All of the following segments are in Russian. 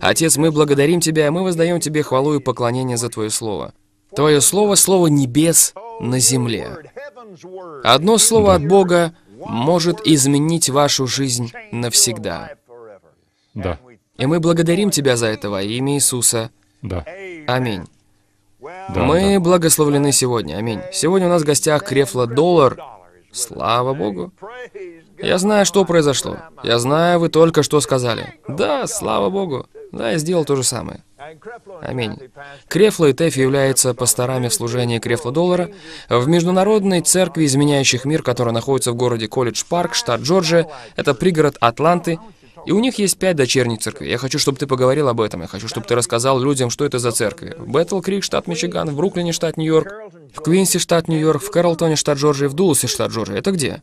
Отец, мы благодарим Тебя, мы воздаем Тебе хвалу и поклонение за Твое Слово. Твое Слово — Слово небес на земле. Одно Слово от Бога может изменить вашу жизнь навсегда. Да. И мы благодарим Тебя за это во имя Иисуса. Да. Аминь. Да, мы да. благословлены сегодня. Аминь. Сегодня у нас в гостях Крефла Доллар. Слава Богу. Я знаю, что произошло. Я знаю, вы только что сказали. Да, слава богу. Да, я сделал то же самое. Аминь. Крефло и ТЭФ являются пасторами в служении Крефло Доллара в Международной Церкви Изменяющих Мир, которая находится в городе Колледж Парк, штат Джорджия. Это пригород Атланты. И у них есть пять дочерних церквей. Я хочу, чтобы ты поговорил об этом. Я хочу, чтобы ты рассказал людям, что это за церкви. В Бэтл Крик, штат Мичиган, в Бруклине, штат Нью-Йорк, в Квинсе, штат Нью-Йорк, в Карлтоне, штат Джорджия, в Дулсе, штат Джорджия. Это где?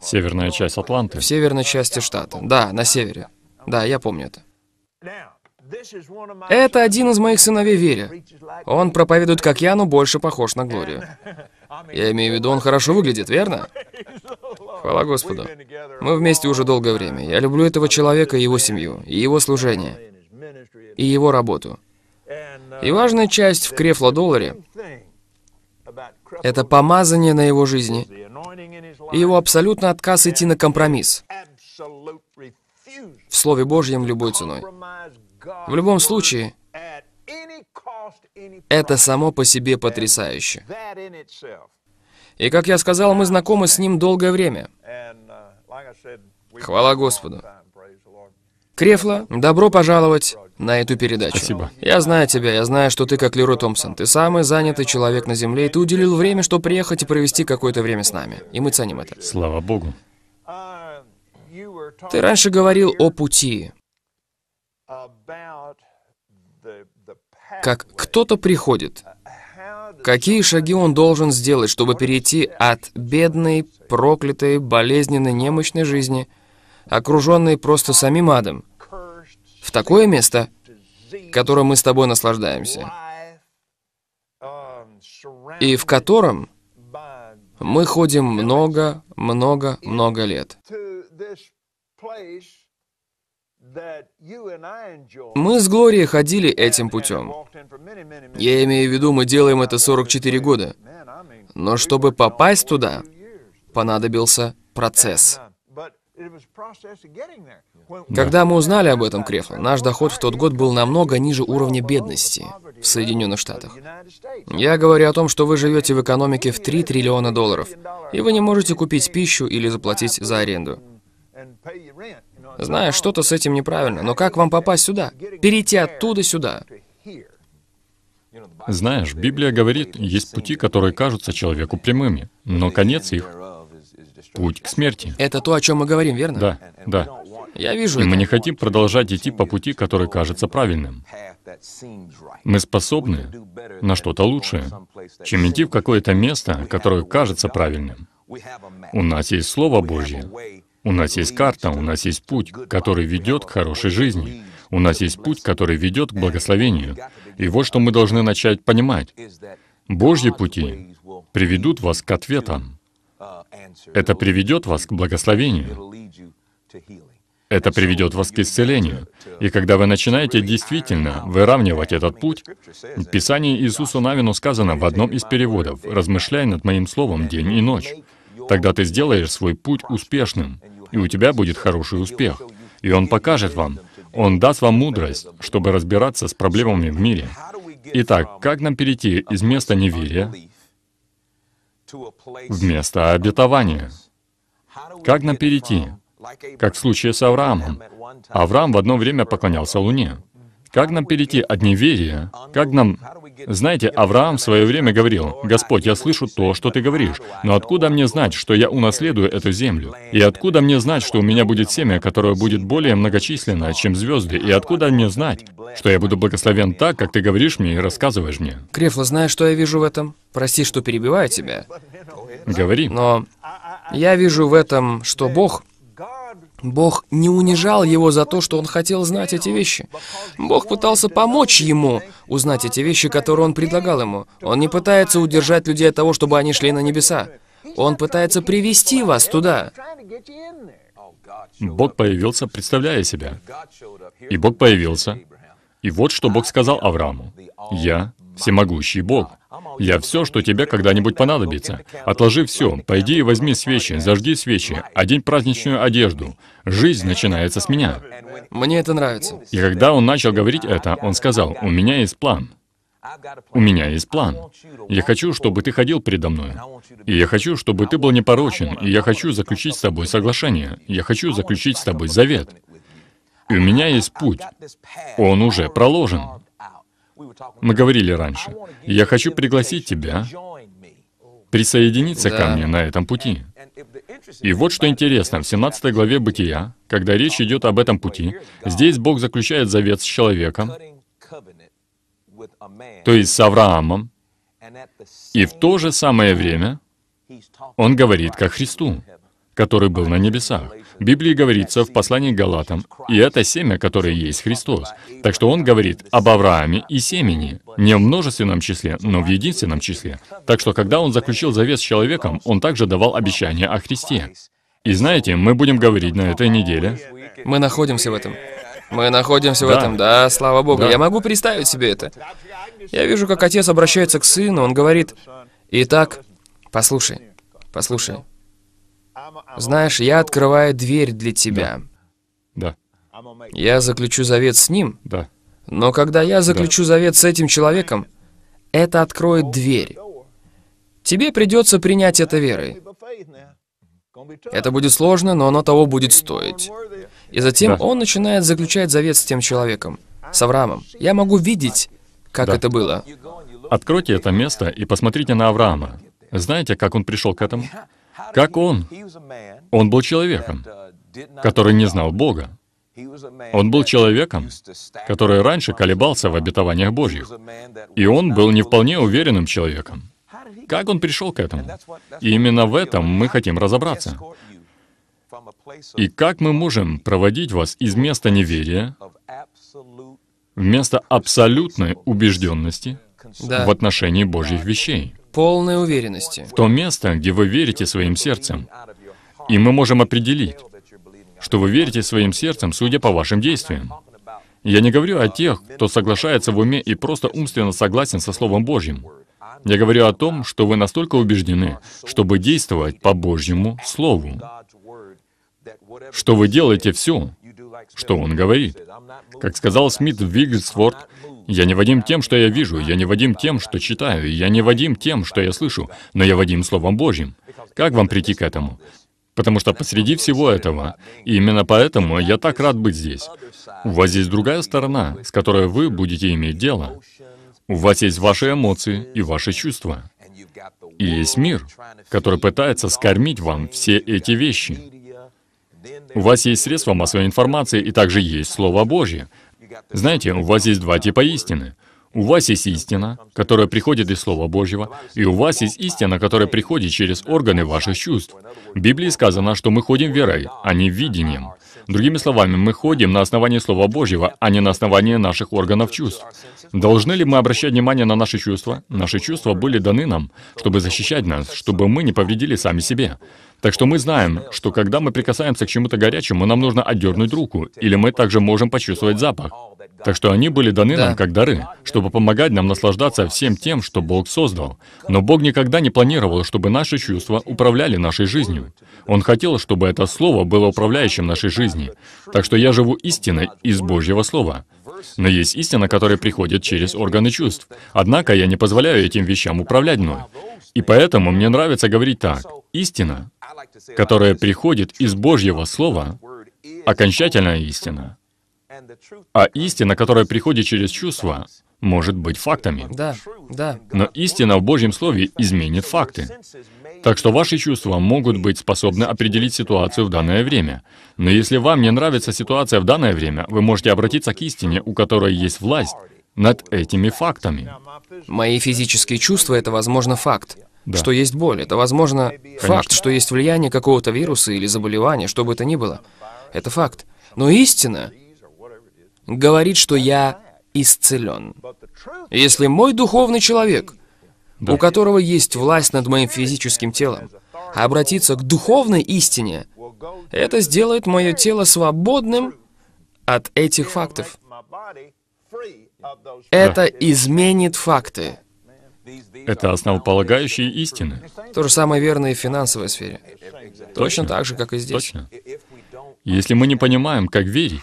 Северная часть Атланты. В северной части штата. Да, на севере. Да, я помню это. Это один из моих сыновей Вере. Он проповедует как я, но больше похож на Глорию. Я имею в виду, он хорошо выглядит, верно? Хвала Господу. Мы вместе уже долгое время. Я люблю этого человека и его семью, и его служение, и его работу. И важная часть в Крефло Долларе — это помазание на его жизни и его абсолютный отказ идти на компромисс. В Слове Божьем любой ценой. В любом случае, это само по себе потрясающе. И, как я сказал, мы знакомы с ним долгое время. Хвала Господу. Крефла, добро пожаловать на эту передачу. Спасибо. Я знаю тебя, я знаю, что ты как Лерой Томпсон. Ты самый занятый человек на Земле, и ты уделил время, чтобы приехать и провести какое-то время с нами. И мы ценим это. Слава Богу. Ты раньше говорил о пути. Как кто-то приходит. Какие шаги он должен сделать, чтобы перейти от бедной, проклятой, болезненной, немощной жизни, окруженной просто самим адом, в такое место, которым мы с тобой наслаждаемся, и в котором мы ходим много, много, много лет. Мы с Глорией ходили этим путем. Я имею в виду, мы делаем это 44 года. Но чтобы попасть туда, понадобился процесс. Когда мы узнали об этом, Крефа, наш доход в тот год был намного ниже уровня бедности в Соединенных Штатах. Я говорю о том, что вы живете в экономике в 3 триллиона долларов, и вы не можете купить пищу или заплатить за аренду. Знаю, что-то с этим неправильно, но как вам попасть сюда? Перейти оттуда сюда. Знаешь, Библия говорит, есть пути, которые кажутся человеку прямыми, но конец их — путь к смерти. Это то, о чем мы говорим, верно? Да, да. Я вижу. И мы не хотим продолжать идти по пути, который кажется правильным. Мы способны на что-то лучшее, чем идти в какое-то место, которое кажется правильным. У нас есть Слово Божье, у нас есть карта, у нас есть путь, который ведет к хорошей жизни. У нас есть путь, который ведет к благословению. И вот что мы должны начать понимать. Божьи пути приведут вас к ответам. Это приведет вас к благословению это приведет вас к исцелению. И когда вы начинаете действительно выравнивать этот путь, в Писании Иисусу Навину сказано в одном из переводов «Размышляй над моим словом день и ночь». Тогда ты сделаешь свой путь успешным, и у тебя будет хороший успех. И Он покажет вам, Он даст вам мудрость, чтобы разбираться с проблемами в мире. Итак, как нам перейти из места неверия в место обетования? Как нам перейти как в случае с Авраамом. Авраам в одно время поклонялся Луне. Как нам перейти от неверия? Как нам... Знаете, Авраам в свое время говорил, «Господь, я слышу то, что ты говоришь, но откуда мне знать, что я унаследую эту землю? И откуда мне знать, что у меня будет семя, которое будет более многочисленно, чем звезды? И откуда мне знать, что я буду благословен так, как ты говоришь мне и рассказываешь мне?» Крефла, знаешь, что я вижу в этом? Прости, что перебиваю тебя. Говори. Но я вижу в этом, что Бог Бог не унижал его за то, что он хотел знать эти вещи. Бог пытался помочь ему узнать эти вещи, которые он предлагал ему. Он не пытается удержать людей от того, чтобы они шли на небеса. Он пытается привести вас туда. Бог появился, представляя себя. И Бог появился. И вот что Бог сказал Аврааму. «Я — всемогущий Бог. Я все, что тебе когда-нибудь понадобится. Отложи все, пойди и возьми свечи, зажги свечи, одень праздничную одежду. Жизнь начинается с меня. Мне это нравится. И когда он начал говорить это, он сказал, у меня есть план. У меня есть план. Я хочу, чтобы ты ходил передо мной. И я хочу, чтобы ты был непорочен. И я хочу заключить с тобой соглашение. Я хочу заключить с тобой завет. И у меня есть путь. Он уже проложен. Мы говорили раньше. Я хочу пригласить тебя присоединиться ко мне на этом пути. И вот что интересно, в 17 главе Бытия, когда речь идет об этом пути, здесь Бог заключает завет с человеком, то есть с Авраамом, и в то же самое время Он говорит ко Христу, который был на небесах. Библии говорится в послании к Галатам, и это семя, которое есть Христос. Так что он говорит об Аврааме и семени. Не в множественном числе, но в единственном числе. Так что, когда он заключил завет с человеком, он также давал обещание о Христе. И знаете, мы будем говорить на этой неделе. Мы находимся в этом. Мы находимся да. в этом, да, слава Богу. Да. Я могу представить себе это. Я вижу, как отец обращается к сыну, он говорит, «Итак, послушай, послушай, знаешь, я открываю дверь для тебя. Да. Я заключу завет с ним. Да. Но когда я заключу да. завет с этим человеком, это откроет дверь. Тебе придется принять это верой. Это будет сложно, но оно того будет стоить. И затем да. он начинает заключать завет с тем человеком, с Авраамом. Я могу видеть, как да. это было. Откройте это место и посмотрите на Авраама. Знаете, как он пришел к этому? Как он? Он был человеком, uh, который не знал Бога. Он был человеком, который раньше колебался в обетованиях Божьих. И он был не вполне уверенным человеком. Как он пришел к этому? И именно в этом мы хотим разобраться. И как мы uh, можем проводить вас из места неверия, в место абсолютной убежденности да. в отношении Божьих вещей? полной уверенности. В то место, где вы верите своим сердцем. И мы можем определить, что вы верите своим сердцем, судя по вашим действиям. Я не говорю о тех, кто соглашается в уме и просто умственно согласен со Словом Божьим. Я говорю о том, что вы настолько убеждены, чтобы действовать по Божьему Слову, что вы делаете все, что Он говорит. Как сказал Смит Вигсворт, я не Вадим тем, что я вижу, я не Вадим тем, что читаю, я не Вадим тем, что я слышу, но я Вадим Словом Божьим. Как вам прийти к этому? Потому что посреди всего этого, и именно поэтому я так рад быть здесь. У вас есть другая сторона, с которой вы будете иметь дело. У вас есть ваши эмоции и ваши чувства. И есть мир, который пытается скормить вам все эти вещи. У вас есть средства массовой информации, и также есть Слово Божье. Знаете, у вас есть два типа истины. У вас есть истина, которая приходит из Слова Божьего, и у вас есть истина, которая приходит через органы ваших чувств. В Библии сказано, что мы ходим верой, а не видением. Другими словами, мы ходим на основании Слова Божьего, а не на основании наших органов чувств. Должны ли мы обращать внимание на наши чувства? Наши чувства были даны нам, чтобы защищать нас, чтобы мы не повредили сами себе. Так что мы знаем, что когда мы прикасаемся к чему-то горячему, нам нужно отдернуть руку, или мы также можем почувствовать запах. Так что они были даны да. нам как дары, чтобы помогать нам наслаждаться всем тем, что Бог создал. Но Бог никогда не планировал, чтобы наши чувства управляли нашей жизнью. Он хотел, чтобы это слово было управляющим нашей жизни. Так что я живу истиной из Божьего Слова. Но есть истина, которая приходит через органы чувств. Однако я не позволяю этим вещам управлять мной. И поэтому мне нравится говорить так. Истина, которая приходит из Божьего Слова, окончательная истина. А истина, которая приходит через чувства, может быть фактами. Да, да. Но истина в Божьем Слове изменит факты. Так что ваши чувства могут быть способны определить ситуацию в данное время. Но если вам не нравится ситуация в данное время, вы можете обратиться к истине, у которой есть власть над этими фактами. Мои физические чувства — это, возможно, факт. Да. Что есть боль, это, возможно, Конечно. факт, что есть влияние какого-то вируса или заболевания, что бы это ни было. Это факт. Но истина говорит, что я исцелен. Если мой духовный человек, у которого есть власть над моим физическим телом, обратиться к духовной истине, это сделает мое тело свободным от этих фактов. Это изменит факты. Это основополагающие истины. То же самое верно и в финансовой сфере. Точно, Точно так же, как и здесь. Точно. Если мы не понимаем, как верить,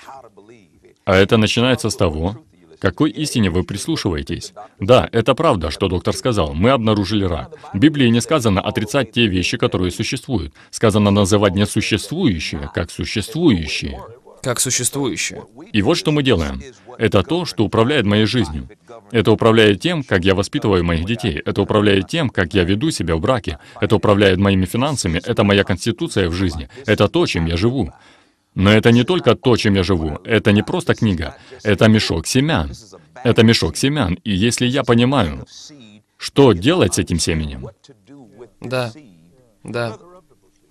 а это начинается с того, какой истине вы прислушиваетесь? Да, это правда, что доктор сказал. Мы обнаружили рак. В Библии не сказано отрицать те вещи, которые существуют. Сказано называть несуществующие, как существующие. Как существующие. И вот что мы делаем. Это то, что управляет моей жизнью. Это управляет тем, как я воспитываю моих детей. Это управляет тем, как я веду себя в браке. Это управляет моими финансами. Это моя конституция в жизни. Это то, чем я живу. Но это не только то, чем я живу. Это не просто книга. Это мешок семян. Это мешок семян. И если я понимаю, что делать с этим семенем? Да, да.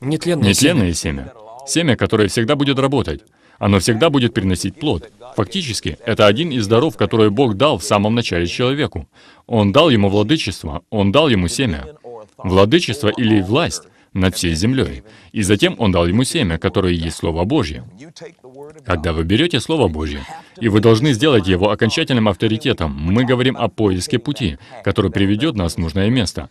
Нетленное, Нетленное семя. семя. Семя, которое всегда будет работать. Оно всегда будет приносить плод. Фактически, это один из даров, которые Бог дал в самом начале человеку. Он дал ему владычество, он дал ему семя. Владычество или власть над всей землей. И затем Он дал ему семя, которое есть Слово Божье. Когда вы берете Слово Божье, и вы должны сделать его окончательным авторитетом, мы говорим о поиске пути, который приведет нас в нужное место.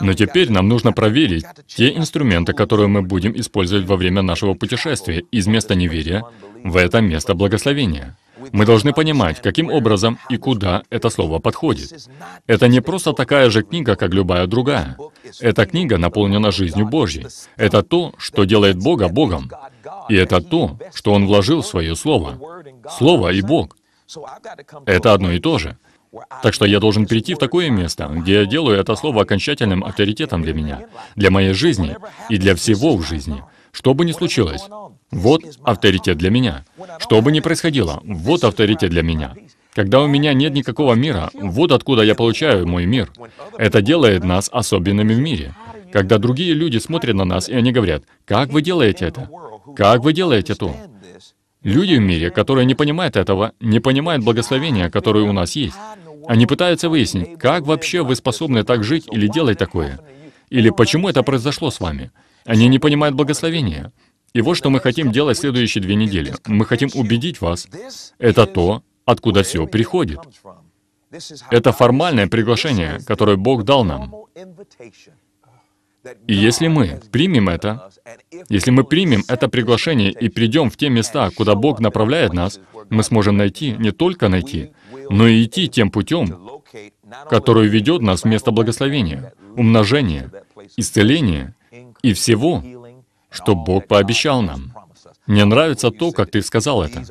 Но теперь нам нужно проверить те инструменты, которые мы будем использовать во время нашего путешествия из места неверия в это место благословения. Мы должны понимать, каким образом и куда это слово подходит. Это не просто такая же книга, как любая другая. Эта книга наполнена жизнью Божьей. Это то, что делает Бога Богом. И это то, что Он вложил в свое Слово. Слово и Бог. Это одно и то же. Так что я должен перейти в такое место, где я делаю это слово окончательным авторитетом для меня, для моей жизни и для всего в жизни. Что бы ни случилось, вот авторитет для меня. Что бы ни происходило, вот авторитет для меня. Когда у меня нет никакого мира, вот откуда я получаю мой мир. Это делает нас особенными в мире. Когда другие люди смотрят на нас, и они говорят, «Как вы делаете это? Как вы делаете то?» Люди в мире, которые не понимают этого, не понимают благословения, которое у нас есть. Они пытаются выяснить, как вообще вы способны так жить или делать такое? Или почему это произошло с вами? Они не понимают благословения. И вот что мы хотим делать следующие две недели. Мы хотим убедить вас, это то, откуда все приходит. Это формальное приглашение, которое Бог дал нам. И если мы примем это, если мы примем это приглашение и придем в те места, куда Бог направляет нас, мы сможем найти, не только найти, но и идти тем путем, который ведет нас в место благословения, умножения, исцеления и всего, что Бог пообещал нам. Мне нравится то, как ты сказал это.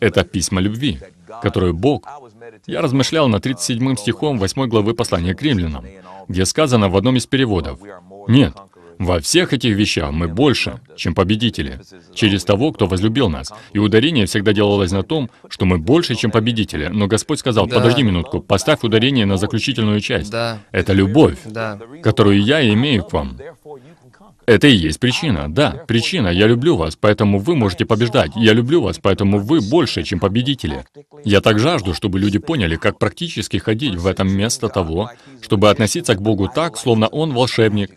Это письма любви, которую Бог... Я размышлял над 37 стихом 8 главы послания к римлянам, где сказано в одном из переводов, «Нет, во всех этих вещах мы больше, чем победители, через того, кто возлюбил нас. И ударение всегда делалось на том, что мы больше, чем победители. Но Господь сказал, подожди минутку, поставь ударение на заключительную часть. Да. Это любовь, да. которую я имею к вам. Это и есть причина, да, причина. Я люблю вас, поэтому вы можете побеждать. Я люблю вас, поэтому вы больше, чем победители. Я так жажду, чтобы люди поняли, как практически ходить в этом место того, чтобы относиться к Богу так, словно Он волшебник,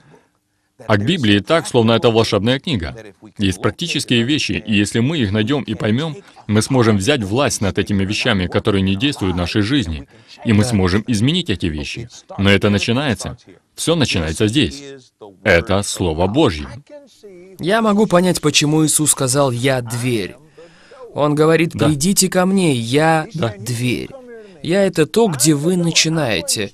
а к Библии так, словно это волшебная книга. Есть практические вещи, и если мы их найдем и поймем, мы сможем взять власть над этими вещами, которые не действуют в нашей жизни, и мы сможем изменить эти вещи. Но это начинается. Все начинается здесь. Это Слово Божье. Я могу понять, почему Иисус сказал «Я дверь». Он говорит «Придите да. ко мне, я да. дверь». Я — это то, где вы начинаете.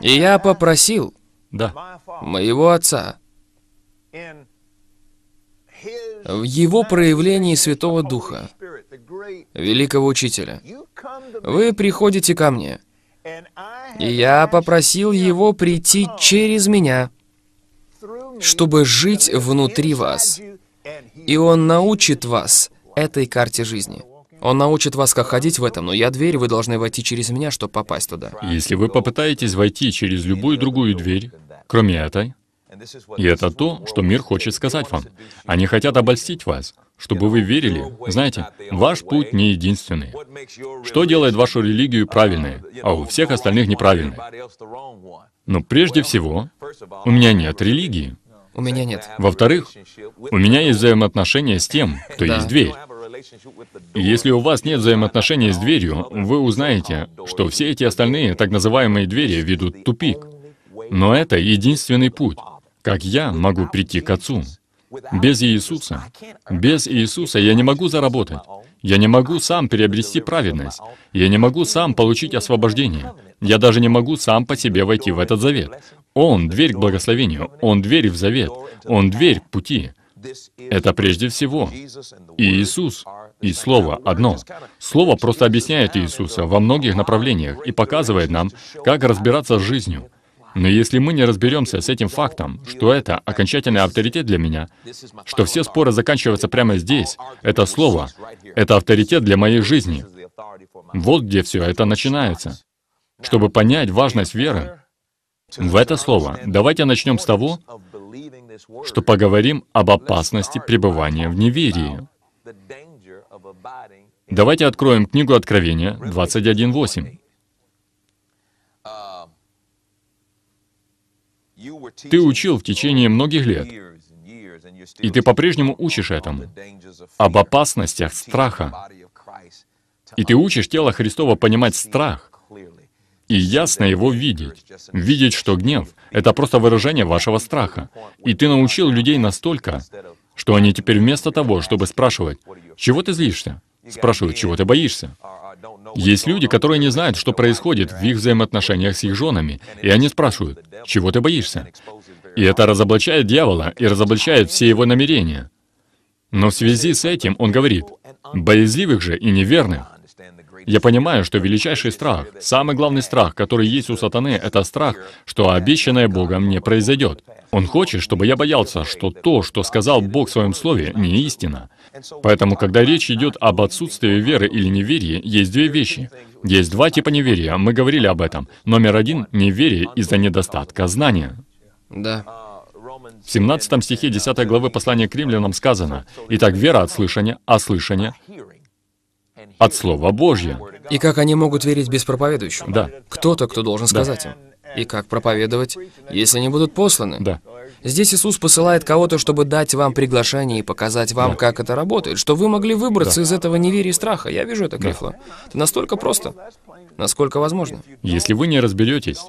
И я попросил да. моего отца в его проявлении Святого Духа, великого учителя. Вы приходите ко мне, и я попросил его прийти через меня, чтобы жить внутри вас, и он научит вас этой карте жизни. Он научит вас, как ходить в этом, но я дверь, вы должны войти через меня, чтобы попасть туда. Если вы попытаетесь войти через любую другую дверь, кроме этой, и это то, что мир хочет сказать вам. Они хотят обольстить вас, чтобы вы верили. Знаете, ваш путь не единственный. Что делает вашу религию правильной, а у всех остальных неправильной? Но прежде всего, у меня нет религии. У меня нет. Во-вторых, у меня есть взаимоотношения с тем, кто да. есть дверь. Если у вас нет взаимоотношений с дверью, вы узнаете, что все эти остальные так называемые двери ведут тупик. Но это единственный путь, как я могу прийти к Отцу. Без Иисуса. Без Иисуса я не могу заработать. Я не могу сам приобрести праведность. Я не могу сам получить освобождение. Я даже не могу сам по себе войти в этот завет. Он — дверь к благословению. Он — дверь в завет. Он — дверь к пути. Это прежде всего и Иисус, и Слово одно. Слово просто объясняет Иисуса во многих направлениях и показывает нам, как разбираться с жизнью. Но если мы не разберемся с этим фактом, что это окончательный авторитет для меня, что все споры заканчиваются прямо здесь, это слово, это авторитет для моей жизни. Вот где все это начинается. Чтобы понять важность веры, в это слово, давайте начнем с того, что поговорим об опасности пребывания в неверии. Давайте откроем книгу Откровения 21.8. Ты учил в течение многих лет, и ты по-прежнему учишь этому, об опасностях страха. И ты учишь тело Христова понимать страх, и ясно его видеть. Видеть, что гнев — это просто выражение вашего страха. И ты научил людей настолько, что они теперь вместо того, чтобы спрашивать, «Чего ты злишься?» спрашивают, «Чего ты боишься?» Есть люди, которые не знают, что происходит в их взаимоотношениях с их женами, и они спрашивают, «Чего ты боишься?» И это разоблачает дьявола и разоблачает все его намерения. Но в связи с этим он говорит, «Боязливых же и неверных я понимаю, что величайший страх, самый главный страх, который есть у сатаны, это страх, что обещанное Богом не произойдет. Он хочет, чтобы я боялся, что то, что сказал Бог в своем слове, не истина. Поэтому, когда речь идет об отсутствии веры или неверии, есть две вещи. Есть два типа неверия, мы говорили об этом. Номер один — неверие из-за недостатка знания. Да. В 17 стихе 10 главы послания к римлянам сказано, «Итак, вера от слышания, а слышание от Слова Божья. И как они могут верить без проповедующего? Да. Кто-то, кто должен сказать да. им. И как проповедовать, если не будут посланы? Да. Здесь Иисус посылает кого-то, чтобы дать вам приглашение и показать вам, да. как это работает, что вы могли выбраться да. из этого неверия и страха. Я вижу это, Крифло. Да. Это настолько просто, насколько возможно. Если вы не разберетесь,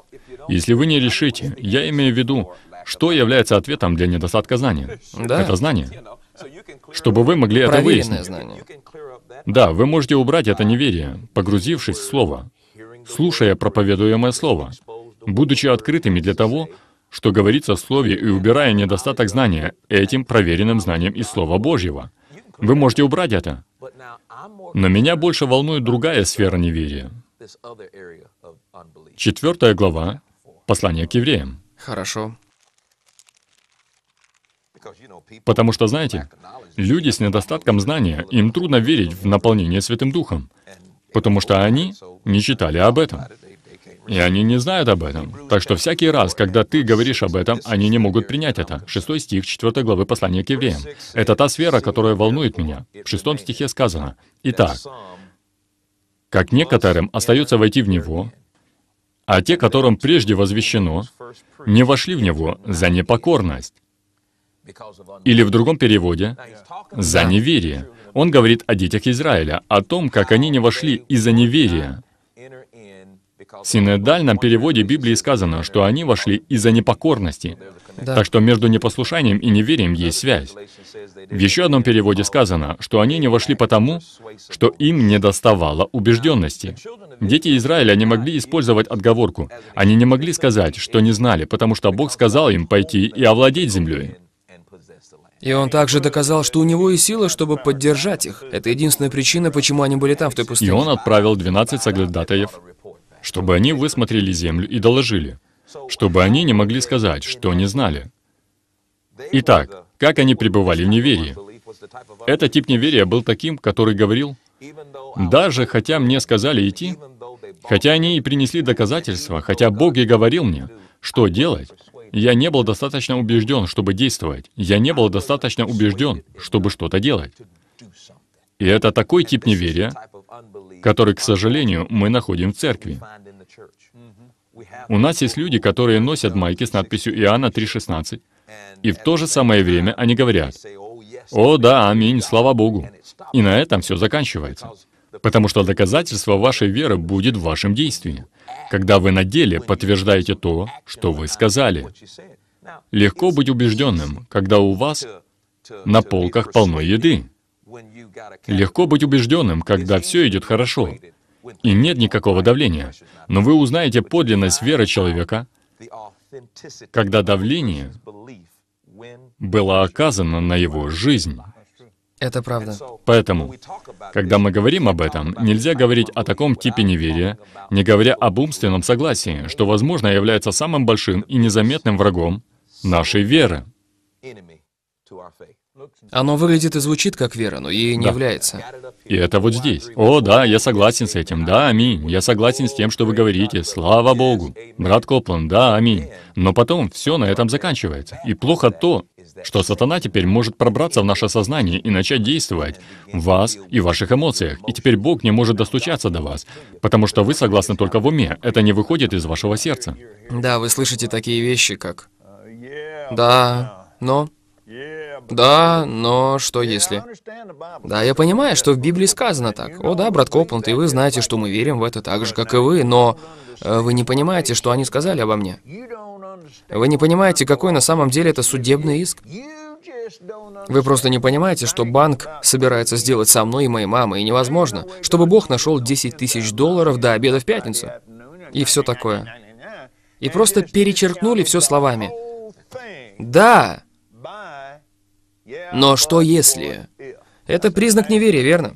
если вы не решите, я имею в виду, что является ответом для недостатка знания. Да. Это знание. Чтобы вы могли это выяснить. знание. Да, вы можете убрать это неверие, погрузившись в Слово, слушая проповедуемое Слово, будучи открытыми для того, что говорится в Слове и убирая недостаток знания этим проверенным знанием из Слова Божьего. Вы можете убрать это. Но меня больше волнует другая сфера неверия. Четвертая глава, послание к евреям. Хорошо. Потому что, знаете, люди с недостатком знания, им трудно верить в наполнение Святым Духом, потому что они не читали об этом. И они не знают об этом. Так что всякий раз, когда ты говоришь об этом, они не могут принять это. Шестой стих 4 главы послания к евреям. Это та сфера, которая волнует меня. В шестом стихе сказано. Итак, как некоторым остается войти в него, а те, которым прежде возвещено, не вошли в него за непокорность. Или в другом переводе «за неверие». Он говорит о детях Израиля, о том, как они не вошли из-за неверия. В синодальном переводе Библии сказано, что они вошли из-за непокорности. Да. Так что между непослушанием и неверием есть связь. В еще одном переводе сказано, что они не вошли потому, что им не доставало убежденности. Дети Израиля не могли использовать отговорку. Они не могли сказать, что не знали, потому что Бог сказал им пойти и овладеть землей. И он также доказал, что у него есть сила, чтобы поддержать их. Это единственная причина, почему они были там, в той пустыне. И он отправил 12 соглядатаев, чтобы они высмотрели землю и доложили, чтобы они не могли сказать, что не знали. Итак, как они пребывали в неверии? Этот тип неверия был таким, который говорил, «Даже хотя мне сказали идти, хотя они и принесли доказательства, хотя Бог и говорил мне, что делать, я не был достаточно убежден, чтобы действовать. Я не был достаточно убежден, чтобы что-то делать. И это такой тип неверия, который, к сожалению, мы находим в церкви. У нас есть люди, которые носят майки с надписью Иоанна 3.16, и в то же самое время они говорят, «О да, аминь, слава Богу». И на этом все заканчивается. Потому что доказательство вашей веры будет в вашем действии. Когда вы на деле подтверждаете то, что вы сказали. Легко быть убежденным, когда у вас на полках полно еды. Легко быть убежденным, когда все идет хорошо, и нет никакого давления. Но вы узнаете подлинность веры человека, когда давление было оказано на его жизнь. Это правда. Поэтому, когда мы говорим об этом, нельзя говорить о таком типе неверия, не говоря об умственном согласии, что, возможно, является самым большим и незаметным врагом нашей веры. Оно выглядит и звучит как вера, но ей не да. является. И это вот здесь. О, да, я согласен с этим. Да, аминь. Я согласен с тем, что вы говорите. Слава Богу. Брат Коплан, да, аминь. Но потом все на этом заканчивается. И плохо то, что сатана теперь может пробраться в наше сознание и начать действовать в вас и ваших эмоциях, и теперь Бог не может достучаться до вас, потому что вы согласны только в уме, это не выходит из вашего сердца. Да, вы слышите такие вещи, как «Да, но...» Да, но что если? Да, я понимаю, что в Библии сказано так. О да, брат Копланд, и вы знаете, что мы верим в это так же, как и вы, но э, вы не понимаете, что они сказали обо мне. Вы не понимаете, какой на самом деле это судебный иск. Вы просто не понимаете, что банк собирается сделать со мной и моей мамой, и невозможно, чтобы Бог нашел 10 тысяч долларов до обеда в пятницу. И все такое. И просто перечеркнули все словами. Да, но что если? Это признак неверия, верно?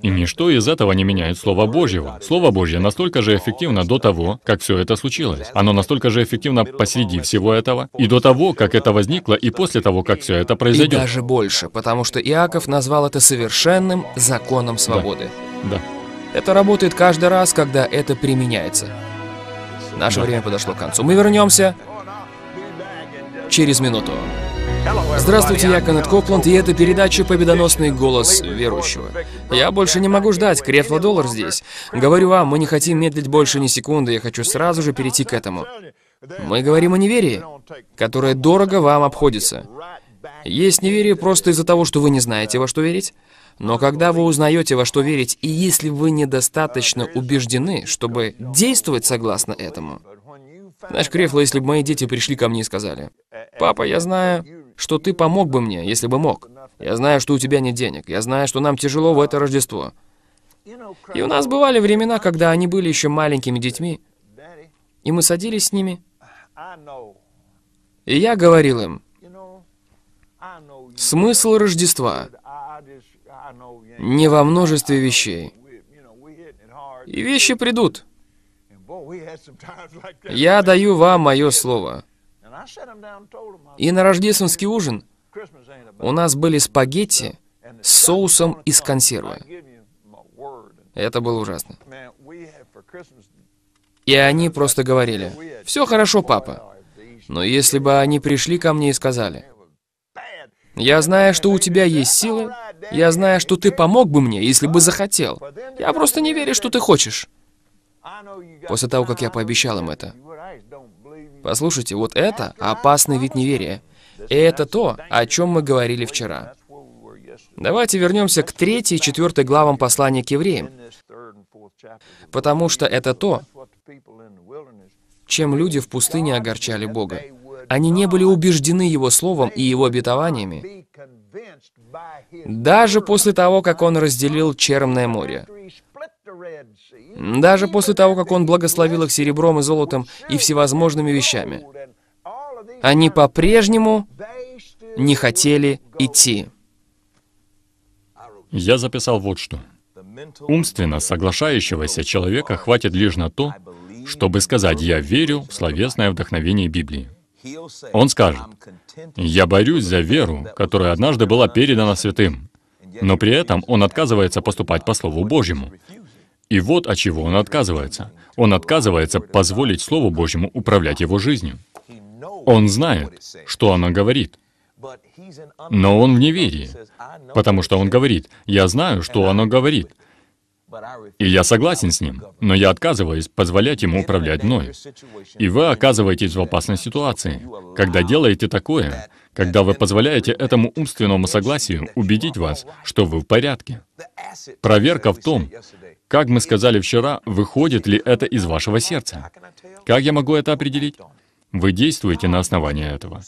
И ничто из этого не меняет Слово Божьего. Слово Божье настолько же эффективно до того, как все это случилось. Оно настолько же эффективно посреди всего этого, и до того, как это возникло, и после того, как все это произойдет. И даже больше, потому что Иаков назвал это совершенным законом свободы. Да. да. Это работает каждый раз, когда это применяется. Наше да. время подошло к концу. Мы вернемся через минуту. Здравствуйте, я Кеннет Копланд, и это передача «Победоносный голос верующего». Я больше не могу ждать, Крефла Доллар здесь. Говорю вам, мы не хотим медлить больше ни секунды, я хочу сразу же перейти к этому. Мы говорим о неверии, которое дорого вам обходится. Есть неверие просто из-за того, что вы не знаете, во что верить. Но когда вы узнаете, во что верить, и если вы недостаточно убеждены, чтобы действовать согласно этому... Знаешь, Крефла, если бы мои дети пришли ко мне и сказали, «Папа, я знаю, что ты помог бы мне, если бы мог. Я знаю, что у тебя нет денег. Я знаю, что нам тяжело в это Рождество. И у нас бывали времена, когда они были еще маленькими детьми, и мы садились с ними. И я говорил им, смысл Рождества не во множестве вещей. И вещи придут. Я даю вам мое слово. И на рождественский ужин у нас были спагетти с соусом из консервы. Это было ужасно. И они просто говорили, «Все хорошо, папа». Но если бы они пришли ко мне и сказали, «Я знаю, что у тебя есть силы, я знаю, что ты помог бы мне, если бы захотел. Я просто не верю, что ты хочешь». После того, как я пообещал им это, Послушайте, вот это опасный вид неверия. И это то, о чем мы говорили вчера. Давайте вернемся к третьей и четвертой главам послания к евреям, потому что это то, чем люди в пустыне огорчали Бога. Они не были убеждены Его Словом и Его обетованиями, даже после того, как Он разделил Черное море. Даже после того, как Он благословил их серебром и золотом и всевозможными вещами, они по-прежнему не хотели идти. Я записал вот что. Умственно соглашающегося человека хватит лишь на то, чтобы сказать «я верю» в словесное вдохновение Библии. Он скажет, «Я борюсь за веру, которая однажды была передана святым». Но при этом он отказывается поступать по Слову Божьему. И вот от чего он отказывается. Он отказывается позволить Слову Божьему управлять его жизнью. Он знает, что оно говорит. Но он в неверии, потому что он говорит, «Я знаю, что оно говорит, и я согласен с ним, но я отказываюсь позволять ему управлять мной. И вы оказываетесь в опасной ситуации, когда делаете такое, когда вы позволяете этому умственному согласию убедить вас, что вы в порядке. Проверка в том, как мы сказали вчера, выходит ли это из вашего сердца. Как я могу это определить? Вы действуете на основании этого.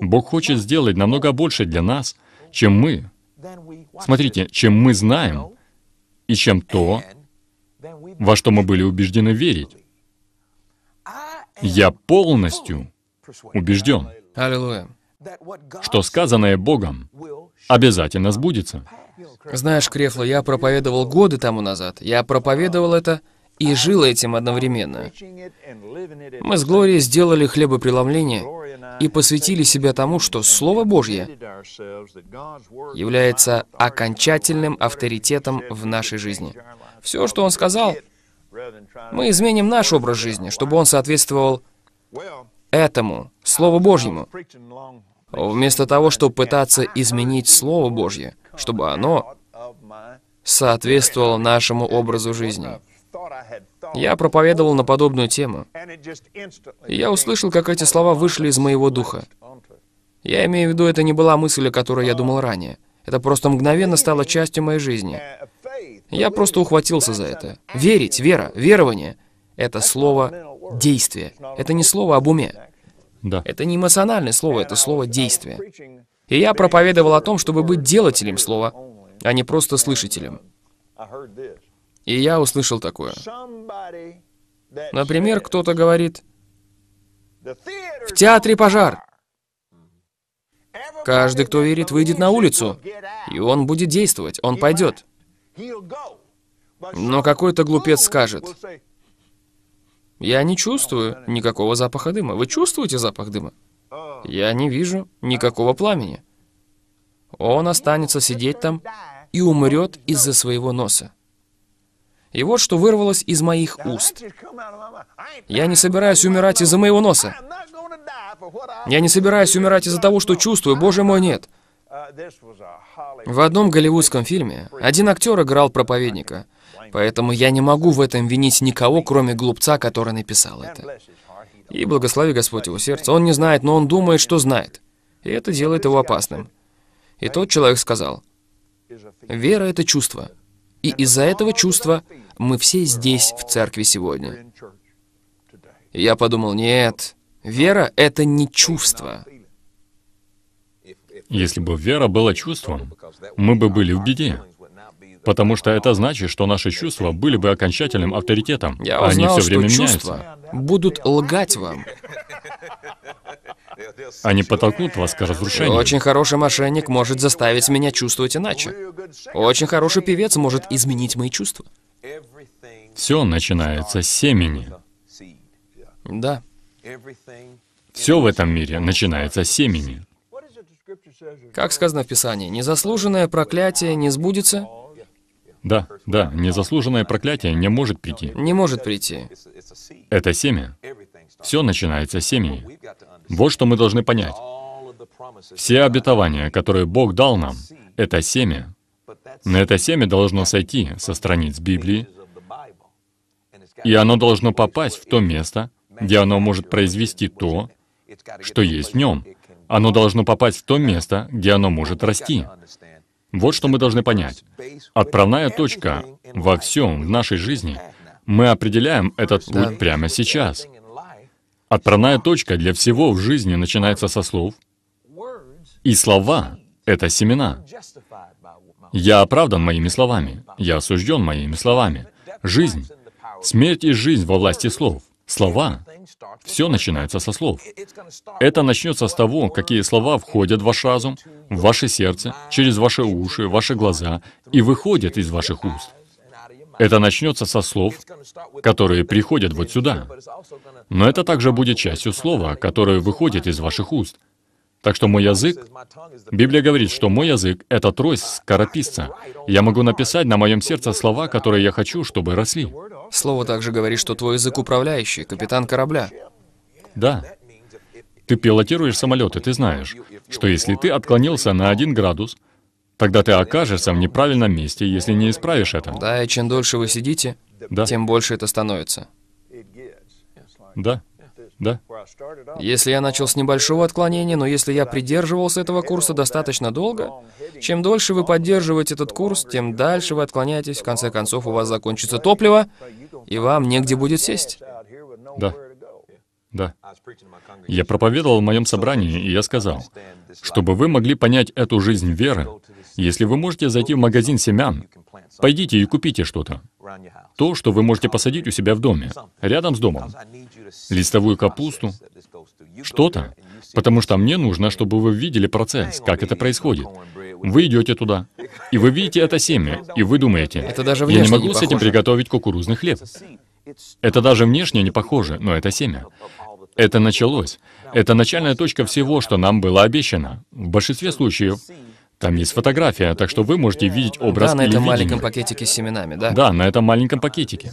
Бог хочет сделать намного больше для нас, чем мы. Смотрите, чем мы знаем, и чем то, во что мы были убеждены верить. Я полностью убежден. Аллилуйя что сказанное Богом обязательно сбудется. Знаешь, Крефло, я проповедовал годы тому назад. Я проповедовал это и жил этим одновременно. Мы с Глорией сделали хлебопреломление и посвятили себя тому, что Слово Божье является окончательным авторитетом в нашей жизни. Все, что Он сказал, мы изменим наш образ жизни, чтобы он соответствовал этому, Слову Божьему. Вместо того, чтобы пытаться изменить Слово Божье, чтобы оно соответствовало нашему образу жизни. Я проповедовал на подобную тему. я услышал, как эти слова вышли из моего духа. Я имею в виду, это не была мысль, о которой я думал ранее. Это просто мгновенно стало частью моей жизни. Я просто ухватился за это. Верить, вера, верование — это слово «действие». Это не слово об уме. Да. Это не эмоциональное слово, это слово действия. И я проповедовал о том, чтобы быть делателем слова, а не просто слышателем. И я услышал такое. Например, кто-то говорит, «В театре пожар!» Каждый, кто верит, выйдет на улицу, и он будет действовать, он пойдет. Но какой-то глупец скажет, я не чувствую никакого запаха дыма. Вы чувствуете запах дыма? Я не вижу никакого пламени. Он останется сидеть там и умрет из-за своего носа. И вот что вырвалось из моих уст. Я не собираюсь умирать из-за моего носа. Я не собираюсь умирать из-за того, что чувствую. Боже мой, нет. В одном голливудском фильме один актер играл проповедника – Поэтому я не могу в этом винить никого, кроме глупца, который написал это. И благослови Господь его сердце. Он не знает, но он думает, что знает. И это делает его опасным. И тот человек сказал, «Вера — это чувство. И из-за этого чувства мы все здесь, в церкви сегодня». И я подумал, нет, вера — это не чувство. Если бы вера была чувством, мы бы были в беде. Потому что это значит, что наши чувства были бы окончательным авторитетом. Я узнал, они все время что чувства меняются. будут лгать вам. Они подтолкнут вас к разрушению. Очень хороший мошенник может заставить меня чувствовать иначе. Очень хороший певец может изменить мои чувства. Все начинается с семени. Да. Все в этом мире начинается с семени. Как сказано в Писании, незаслуженное проклятие не сбудется, да, да, незаслуженное проклятие не может прийти. Не может прийти. Это семя. Все начинается с семени. Вот что мы должны понять. Все обетования, которые Бог дал нам, это семя. На это семя должно сойти со страниц Библии, и оно должно попасть в то место, где оно может произвести то, что есть в нем. Оно должно попасть в то место, где оно может расти. Вот что мы должны понять. Отправная точка во всем в нашей жизни. Мы определяем этот путь прямо сейчас. Отправная точка для всего в жизни начинается со слов. И слова — это семена. Я оправдан моими словами. Я осужден моими словами. Жизнь. Смерть и жизнь во власти слов. Слова все начинается со слов. Это начнется с того, какие слова входят в ваш разум, в ваше сердце, через ваши уши, ваши глаза и выходят из ваших уст. Это начнется со слов, которые приходят вот сюда. Но это также будет частью слова, которое выходит из ваших уст. Так что мой язык... Библия говорит, что мой язык — это трость скорописца. Я могу написать на моем сердце слова, которые я хочу, чтобы росли. Слово также говорит, что твой язык управляющий, капитан корабля. Да. Ты пилотируешь самолеты, ты знаешь, что если ты отклонился на один градус, тогда ты окажешься в неправильном месте, если не исправишь это. Да, и чем дольше вы сидите, да. тем больше это становится. Да. Да. Если я начал с небольшого отклонения, но если я придерживался этого курса достаточно долго, чем дольше вы поддерживаете этот курс, тем дальше вы отклоняетесь, в конце концов у вас закончится топливо, и вам негде будет сесть. Да. Да. Я проповедовал в моем собрании, и я сказал, чтобы вы могли понять эту жизнь веры, если вы можете зайти в магазин семян, пойдите и купите что-то. То, что вы можете посадить у себя в доме, рядом с домом. Листовую капусту, что-то. Потому что мне нужно, чтобы вы видели процесс, как это происходит. Вы идете туда, и вы видите это семя, и вы думаете, это даже я не могу не с этим приготовить кукурузный хлеб. Это даже внешне не похоже, но это семя. Это началось. Это начальная точка всего, что нам было обещано. В большинстве случаев там есть фотография, так что вы можете видеть образ Да, на этом маленьком пакетике с семенами, да? Да, на этом маленьком пакетике.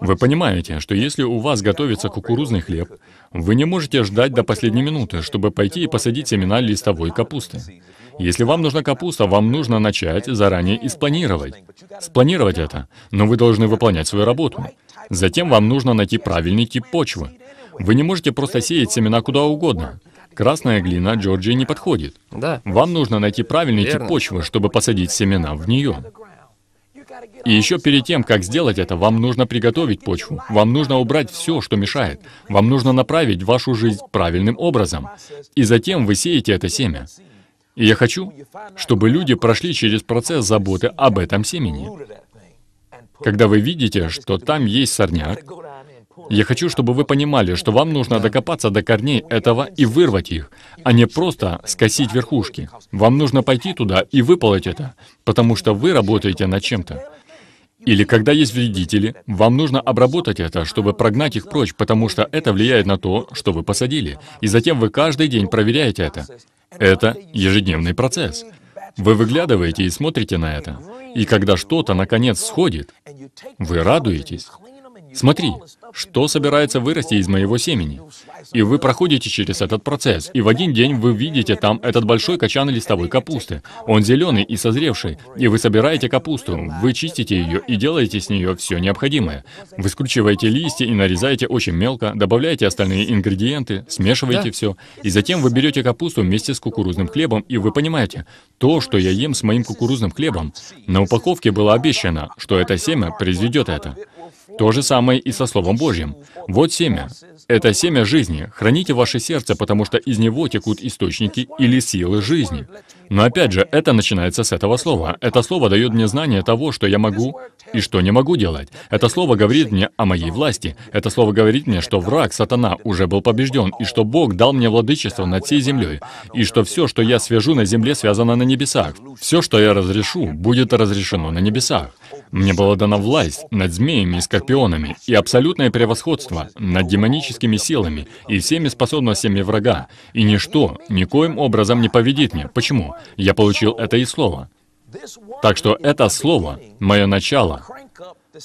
Вы понимаете, что если у вас готовится кукурузный хлеб, вы не можете ждать до последней минуты, чтобы пойти и посадить семена листовой капусты. Если вам нужна капуста, вам нужно начать заранее и спланировать. Спланировать это, но вы должны выполнять свою работу. Затем вам нужно найти правильный тип почвы. Вы не можете просто сеять семена куда угодно. Красная глина Джорджии не подходит. Да. Вам нужно найти правильный Верно. тип почвы, чтобы посадить семена в нее. И еще перед тем, как сделать это, вам нужно приготовить почву. Вам нужно убрать все, что мешает. Вам нужно направить вашу жизнь правильным образом. И затем вы сеете это семя. И я хочу, чтобы люди прошли через процесс заботы об этом семени. Когда вы видите, что там есть сорняк, я хочу, чтобы вы понимали, что вам нужно докопаться до корней этого и вырвать их, а не просто скосить верхушки. Вам нужно пойти туда и выполоть это, потому что вы работаете над чем-то. Или когда есть вредители, вам нужно обработать это, чтобы прогнать их прочь, потому что это влияет на то, что вы посадили. И затем вы каждый день проверяете это. Это ежедневный процесс. Вы выглядываете и смотрите на это. И когда что-то, наконец, сходит, вы радуетесь. Смотри, что собирается вырасти из моего семени. И вы проходите через этот процесс, и в один день вы видите там этот большой качан листовой капусты. Он зеленый и созревший, и вы собираете капусту, вы чистите ее и делаете с нее все необходимое. Вы скручиваете листья и нарезаете очень мелко, добавляете остальные ингредиенты, смешиваете да. все, и затем вы берете капусту вместе с кукурузным хлебом, и вы понимаете, то, что я ем с моим кукурузным хлебом, на упаковке было обещано, что это семя произведет это. То же самое и со Словом Божьим. Вот семя. Это семя жизни. Храните ваше сердце, потому что из него текут источники или силы жизни. Но опять же, это начинается с этого слова. Это слово дает мне знание того, что я могу и что не могу делать. Это слово говорит мне о моей власти. Это слово говорит мне, что враг, сатана, уже был побежден, и что Бог дал мне владычество над всей землей, и что все, что я свяжу на земле, связано на небесах. Все, что я разрешу, будет разрешено на небесах. Мне была дана власть над змеями и скорпионами и абсолютное превосходство над демоническими силами и всеми способностями врага. И ничто никоим образом не поведит мне. Почему? Я получил это и слово. Так что это слово — мое начало,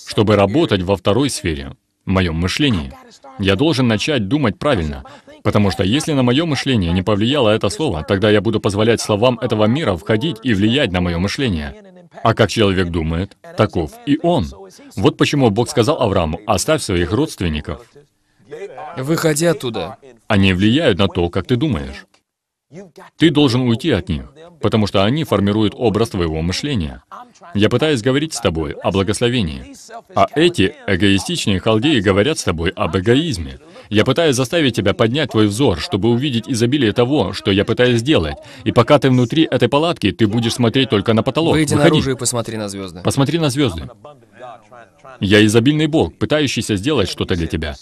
чтобы работать во второй сфере, в моем мышлении. Я должен начать думать правильно, Потому что если на мое мышление не повлияло это слово, тогда я буду позволять словам этого мира входить и влиять на мое мышление. А как человек думает, таков и он. Вот почему Бог сказал Аврааму, оставь своих родственников. Выходи оттуда. Они влияют на то, как ты думаешь. Ты должен уйти от них, потому что они формируют образ твоего мышления. Я пытаюсь говорить с тобой о благословении, а эти эгоистичные халдеи говорят с тобой об эгоизме. Я пытаюсь заставить тебя поднять твой взор, чтобы увидеть изобилие того, что я пытаюсь сделать. И пока ты внутри этой палатки, ты будешь смотреть только на потолок. Выйди Выходи. наружу и посмотри на звезды. Посмотри на звезды. Я изобильный Бог, пытающийся сделать что-то для тебя.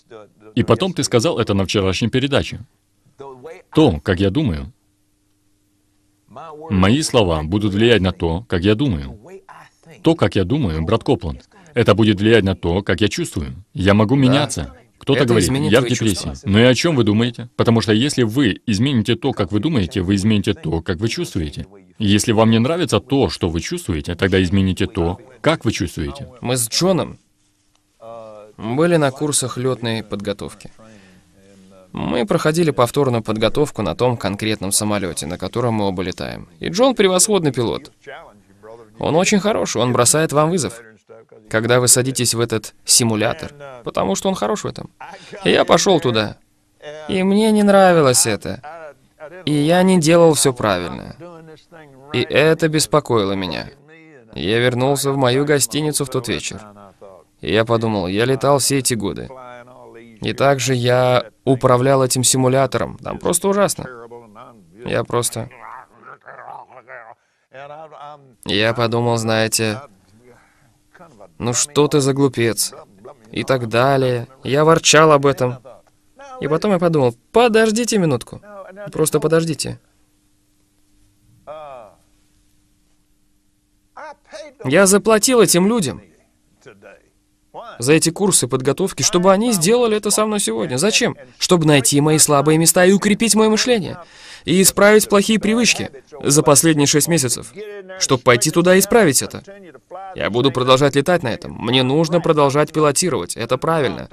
И потом ты сказал это на вчерашней передаче. То, как я думаю, мои слова будут влиять на то, как я думаю. То, как я думаю, брат Копланд, это будет влиять на то, как я чувствую. Я могу меняться. Кто-то говорит, я в депрессии. Но ну и о чем вы думаете? Потому что если вы измените то, как вы думаете, вы измените то, как вы чувствуете. Если вам не нравится то, что вы чувствуете, тогда измените то, как вы чувствуете. Мы с Джоном были на курсах летной подготовки. Мы проходили повторную подготовку на том конкретном самолете, на котором мы оба летаем. И Джон превосходный пилот. Он очень хороший. он бросает вам вызов когда вы садитесь в этот симулятор, потому что он хорош в этом. И я пошел туда, и мне не нравилось это, и я не делал все правильно, и это беспокоило меня. Я вернулся в мою гостиницу в тот вечер, и я подумал, я летал все эти годы, и также я управлял этим симулятором, там просто ужасно. Я просто... Я подумал, знаете, «Ну что ты за глупец?» И так далее. Я ворчал об этом. И потом я подумал, подождите минутку. Просто подождите. Я заплатил этим людям за эти курсы подготовки, чтобы они сделали это со мной сегодня. Зачем? Чтобы найти мои слабые места и укрепить мое мышление и исправить плохие привычки за последние шесть месяцев, чтобы пойти туда и исправить это. Я буду продолжать летать на этом. Мне нужно продолжать пилотировать. Это правильно.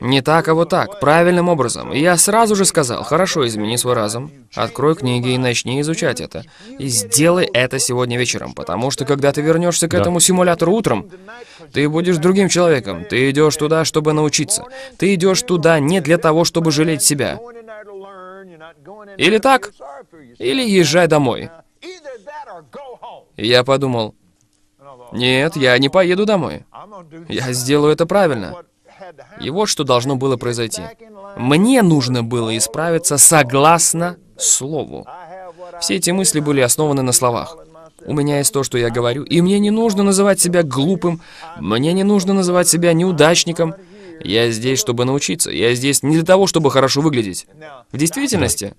Не так, а вот так. Правильным образом. И я сразу же сказал, хорошо, измени свой разум. Открой книги и начни изучать это. И сделай это сегодня вечером, потому что когда ты вернешься к да. этому симулятору утром, ты будешь другим человеком. Ты идешь туда, чтобы научиться. Ты идешь туда не для того, чтобы жалеть себя. Или так, или езжай домой. я подумал, нет, я не поеду домой. Я сделаю это правильно. И вот что должно было произойти. Мне нужно было исправиться согласно слову. Все эти мысли были основаны на словах. У меня есть то, что я говорю, и мне не нужно называть себя глупым, мне не нужно называть себя неудачником, я здесь, чтобы научиться. Я здесь не для того, чтобы хорошо выглядеть. В действительности,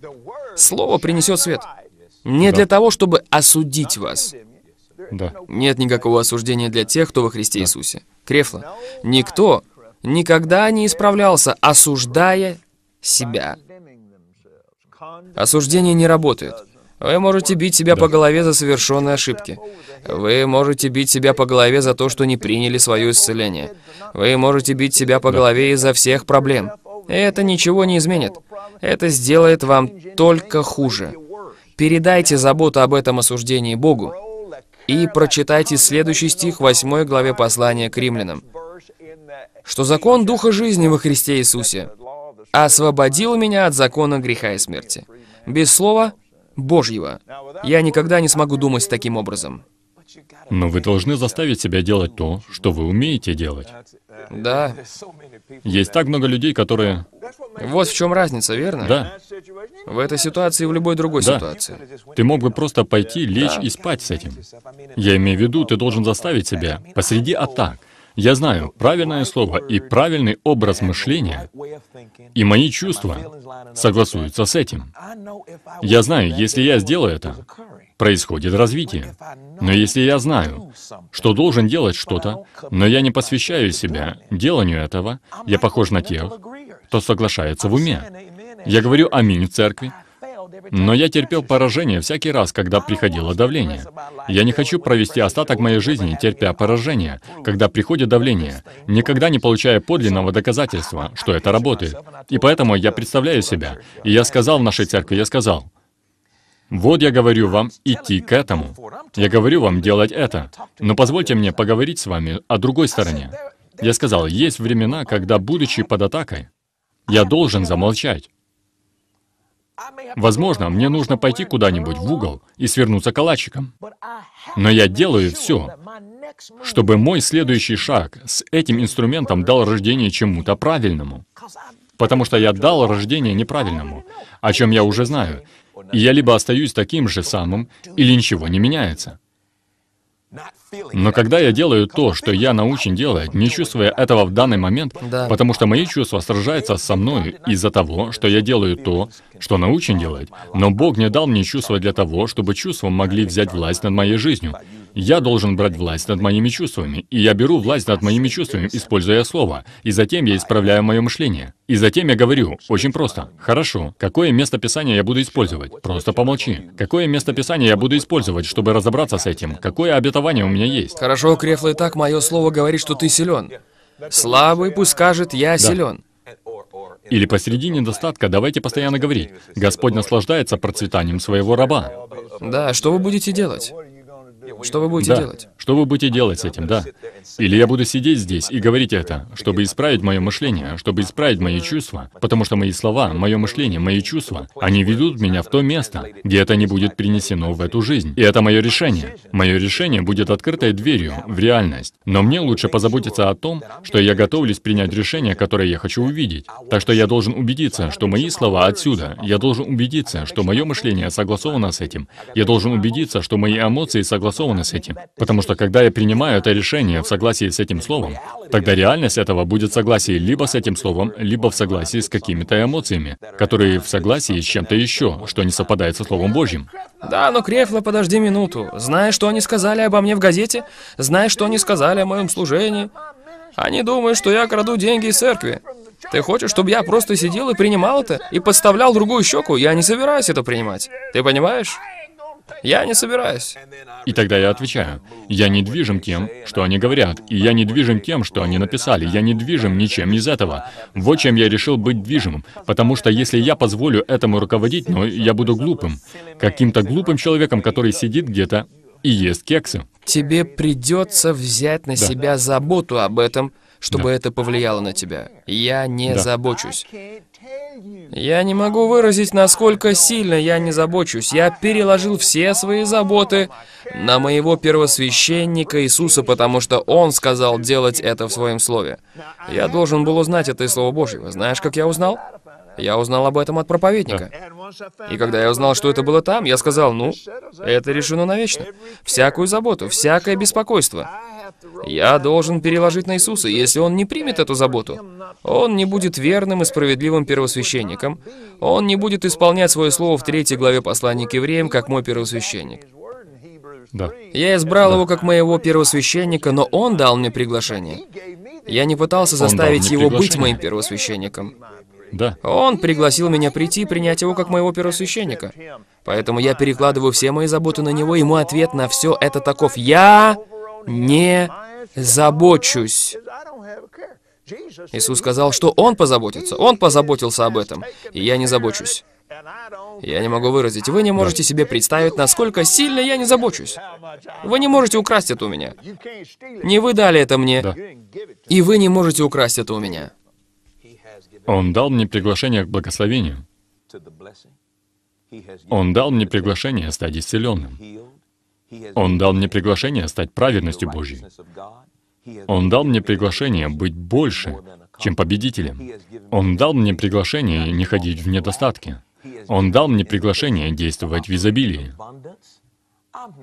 слово принесет свет. Не да. для того, чтобы осудить вас. Да. Нет никакого осуждения для тех, кто во Христе да. Иисусе. Крефло. Никто никогда не исправлялся, осуждая себя. Осуждение не работает. Вы можете бить себя да. по голове за совершенные ошибки. Вы можете бить себя по голове за то, что не приняли свое исцеление. Вы можете бить себя по да. голове из-за всех проблем. Это ничего не изменит. Это сделает вам только хуже. Передайте заботу об этом осуждении Богу и прочитайте следующий стих 8 главе послания к римлянам. «Что закон Духа жизни во Христе Иисусе освободил меня от закона греха и смерти». Без слова Божьего. Я никогда не смогу думать таким образом. Но вы должны заставить себя делать то, что вы умеете делать. Да. Есть так много людей, которые... Вот в чем разница, верно? Да. В этой ситуации и в любой другой да. ситуации. Ты мог бы просто пойти, лечь да. и спать с этим. Я имею в виду, ты должен заставить себя посреди атак я знаю правильное слово и правильный образ мышления, и мои чувства согласуются с этим. Я знаю, если я сделаю это, происходит развитие. Но если я знаю, что должен делать что-то, но я не посвящаю себя деланию этого, я похож на тех, кто соглашается в уме. Я говорю «Аминь» в церкви, но я терпел поражение всякий раз, когда приходило давление. Я не хочу провести остаток моей жизни, терпя поражение, когда приходит давление, никогда не получая подлинного доказательства, что это работает. И поэтому я представляю себя. И я сказал в нашей церкви, я сказал, вот я говорю вам идти к этому. Я говорю вам делать это. Но позвольте мне поговорить с вами о другой стороне. Я сказал, есть времена, когда, будучи под атакой, я должен замолчать. Возможно, мне нужно пойти куда-нибудь в угол и свернуться калачиком. Но я делаю все, чтобы мой следующий шаг с этим инструментом дал рождение чему-то правильному. Потому что я дал рождение неправильному, о чем я уже знаю. И я либо остаюсь таким же самым, или ничего не меняется. Но когда я делаю то, что я научен делать, не чувствуя этого в данный момент, да. потому что мои чувства сражаются со мной из-за того, что я делаю то, что научен делать, но Бог не дал мне чувства для того, чтобы чувства могли взять власть над моей жизнью. Я должен брать власть над моими чувствами, и я беру власть над моими чувствами, используя слово, и затем я исправляю мое мышление. И затем я говорю, очень просто, хорошо, какое место Писания я буду использовать? Просто помолчи. Какое место Писания я буду использовать, чтобы разобраться с этим? Какое обетование у меня меня есть. Хорошо, Крефло, и так мое слово говорит, что ты силен. Слабый пусть скажет, я силен. Или посередине достатка давайте постоянно говорить, Господь наслаждается процветанием своего раба. Да, что вы будете делать? Что вы будете да. делать? Что вы будете делать с этим, да? Или я буду сидеть здесь и говорить это, чтобы исправить мое мышление, чтобы исправить мои чувства, потому что мои слова, мое мышление, мои чувства, они ведут меня в то место, где это не будет принесено в эту жизнь. И это мое решение. Мое решение будет открытой дверью в реальность. Но мне лучше позаботиться о том, что я готовлюсь принять решение, которое я хочу увидеть. Так что я должен убедиться, что мои слова отсюда. Я должен убедиться, что мое мышление согласовано с этим. Я должен убедиться, что мои эмоции согласованы согласованы с этим. Потому что когда я принимаю это решение в согласии с этим словом, тогда реальность этого будет в согласии либо с этим словом, либо в согласии с какими-то эмоциями, которые в согласии с чем-то еще, что не совпадает со Словом Божьим. Да, но, Крефло, подожди минуту. Знаешь, что они сказали обо мне в газете, Знаешь, что они сказали о моем служении, они думают, что я краду деньги из церкви. Ты хочешь, чтобы я просто сидел и принимал это, и подставлял другую щеку? Я не собираюсь это принимать. Ты понимаешь? Я не собираюсь. И тогда я отвечаю, я не движим тем, что они говорят, и я не движим тем, что они написали, я не движим ничем из этого. Вот чем я решил быть движимым, потому что если я позволю этому руководить, ну, я буду глупым, каким-то глупым человеком, который сидит где-то и ест кексы. Тебе придется взять на да. себя заботу об этом, чтобы да. это повлияло на тебя. Я не да. забочусь. Я не могу выразить, насколько сильно я не забочусь. Я переложил все свои заботы на моего первосвященника Иисуса, потому что Он сказал делать это в Своем Слове. Я должен был узнать это из Слова Божьего. Знаешь, как я узнал? Я узнал об этом от проповедника. И когда я узнал, что это было там, я сказал, ну, это решено навечно. Всякую заботу, всякое беспокойство. Я должен переложить на Иисуса, если Он не примет эту заботу. Он не будет верным и справедливым первосвященником. Он не будет исполнять свое слово в третьей главе послания к евреям, как мой первосвященник. Да. Я избрал да. его как моего первосвященника, но он дал мне приглашение. Я не пытался заставить его быть моим первосвященником. Да. Он пригласил меня прийти и принять его как моего первосвященника. Поэтому я перекладываю все мои заботы на него, и мой ответ на все это таков. Я не забочусь. Иисус сказал, что Он позаботится. Он позаботился об этом, и я не забочусь. Я не могу выразить. Вы не можете да. себе представить, насколько сильно я не забочусь. Вы не можете украсть это у меня. Не вы дали это мне. Да. И вы не можете украсть это у меня. Он дал мне приглашение к благословению. Он дал мне приглашение стать исцеленным. Он дал мне приглашение стать праведностью Божьей. Он дал мне приглашение быть больше, чем победителем. Он дал мне приглашение не ходить в недостатке. Он дал мне приглашение действовать в изобилии.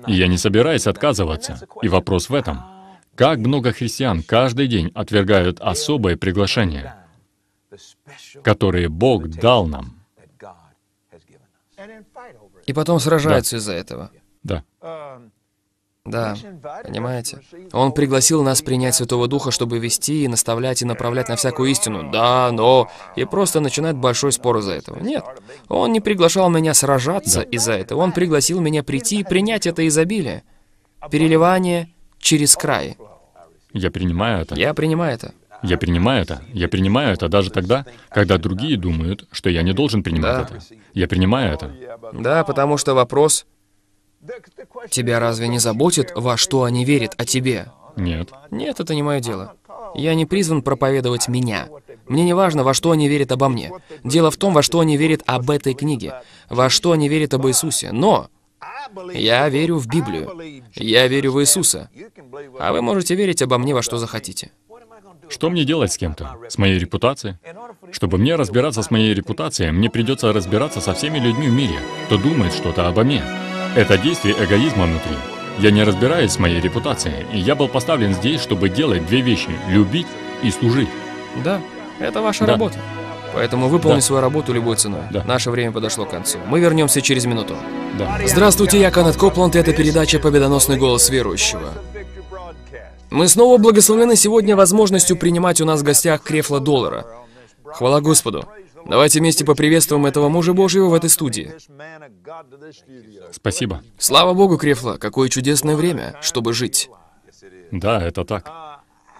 И я не собираюсь отказываться. И вопрос в этом. Как много христиан каждый день отвергают особое приглашение? которые Бог дал нам. И потом сражаются да. из-за этого. Да. Да, понимаете? Он пригласил нас принять Святого Духа, чтобы вести и наставлять и направлять на всякую истину. Да, но... И просто начинает большой спор из-за этого. Нет, он не приглашал меня сражаться да. из-за этого. Он пригласил меня прийти и принять это изобилие. Переливание через край. Я принимаю это. Я принимаю это. Я принимаю это. Я принимаю это даже тогда, когда другие думают, что я не должен принимать да. это. Я принимаю это. Да, потому что вопрос... Тебя разве не заботит, во что они верят о тебе? Нет. Нет, это не мое дело. Я не призван проповедовать меня. Мне не важно, во что они верят обо мне. Дело в том, во что они верят об этой книге, во что они верят об Иисусе. Но я верю в Библию. Я верю в Иисуса. А вы можете верить обо мне во что захотите. Что мне делать с кем-то? С моей репутацией? Чтобы мне разбираться с моей репутацией, мне придется разбираться со всеми людьми в мире, кто думает что-то обо мне. Это действие эгоизма внутри. Я не разбираюсь с моей репутацией, и я был поставлен здесь, чтобы делать две вещи — любить и служить. Да, это ваша да. работа. Поэтому выполни да. свою работу любой ценой. Да. Наше время подошло к концу. Мы вернемся через минуту. Да. Здравствуйте, я Канет Копланд, и это передача «Победоносный голос верующего». Мы снова благословлены сегодня возможностью принимать у нас в гостях Крефла Доллара. Хвала Господу. Давайте вместе поприветствуем этого мужа Божьего в этой студии. Спасибо. Слава Богу, Крефла, какое чудесное время, чтобы жить. Да, это так.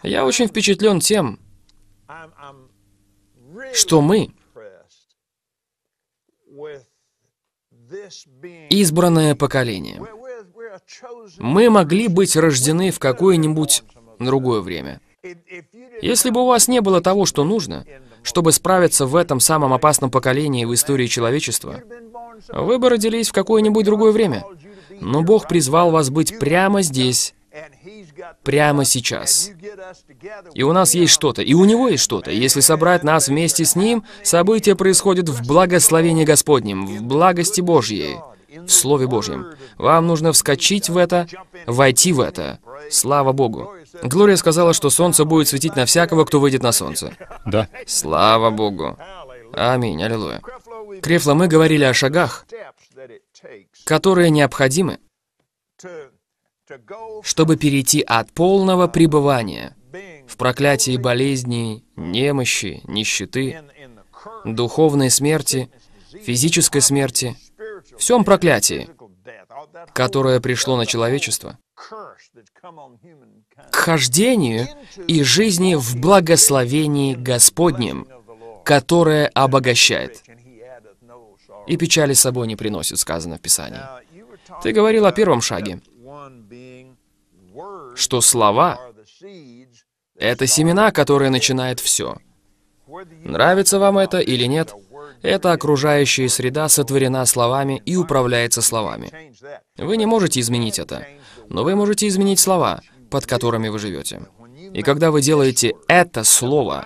Я очень впечатлен тем, что мы, избранное поколение, мы могли быть рождены в какое-нибудь другое время. Если бы у вас не было того, что нужно, чтобы справиться в этом самом опасном поколении в истории человечества, вы бы родились в какое-нибудь другое время. Но Бог призвал вас быть прямо здесь, прямо сейчас. И у нас есть что-то, и у Него есть что-то. Если собрать нас вместе с Ним, события происходят в благословении Господнем, в благости Божьей в Слове Божьем. Вам нужно вскочить в это, войти в это. Слава Богу. Глория сказала, что солнце будет светить на всякого, кто выйдет на солнце. Да. Слава Богу. Аминь, аллилуйя. Крефло, мы говорили о шагах, которые необходимы, чтобы перейти от полного пребывания в проклятии болезней, немощи, нищеты, духовной смерти, физической смерти, всем проклятии, которое пришло на человечество, к хождению и жизни в благословении Господнем, которое обогащает и печали с собой не приносит, сказано в Писании. Ты говорил о первом шаге, что слова — это семена, которые начинают все. Нравится вам это или нет — эта окружающая среда сотворена словами и управляется словами. Вы не можете изменить это, но вы можете изменить слова, под которыми вы живете. И когда вы делаете это слово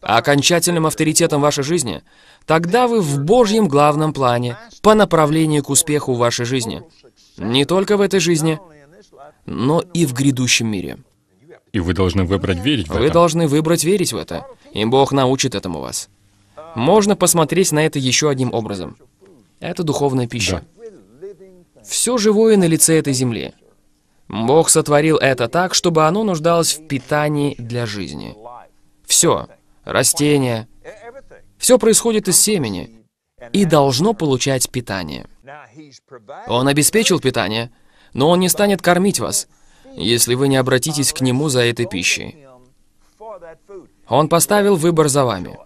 окончательным авторитетом вашей жизни, тогда вы в Божьем главном плане по направлению к успеху в вашей жизни. Не только в этой жизни, но и в грядущем мире. И вы должны выбрать верить в это. Вы должны выбрать верить в это. И Бог научит этому вас. Можно посмотреть на это еще одним образом. Это духовная пища. Да. Все живое на лице этой земли. Бог сотворил это так, чтобы оно нуждалось в питании для жизни. Все. Растения. Все происходит из семени и должно получать питание. Он обеспечил питание, но он не станет кормить вас, если вы не обратитесь к нему за этой пищей. Он поставил выбор за вами.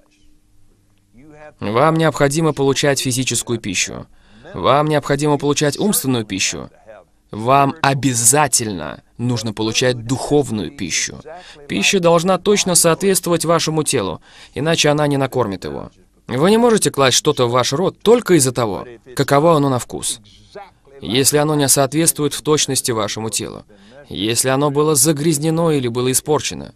Вам необходимо получать физическую пищу. Вам необходимо получать умственную пищу. Вам обязательно нужно получать духовную пищу. Пища должна точно соответствовать вашему телу, иначе она не накормит его. Вы не можете класть что-то в ваш рот только из-за того, каково оно на вкус. Если оно не соответствует в точности вашему телу. Если оно было загрязнено или было испорчено.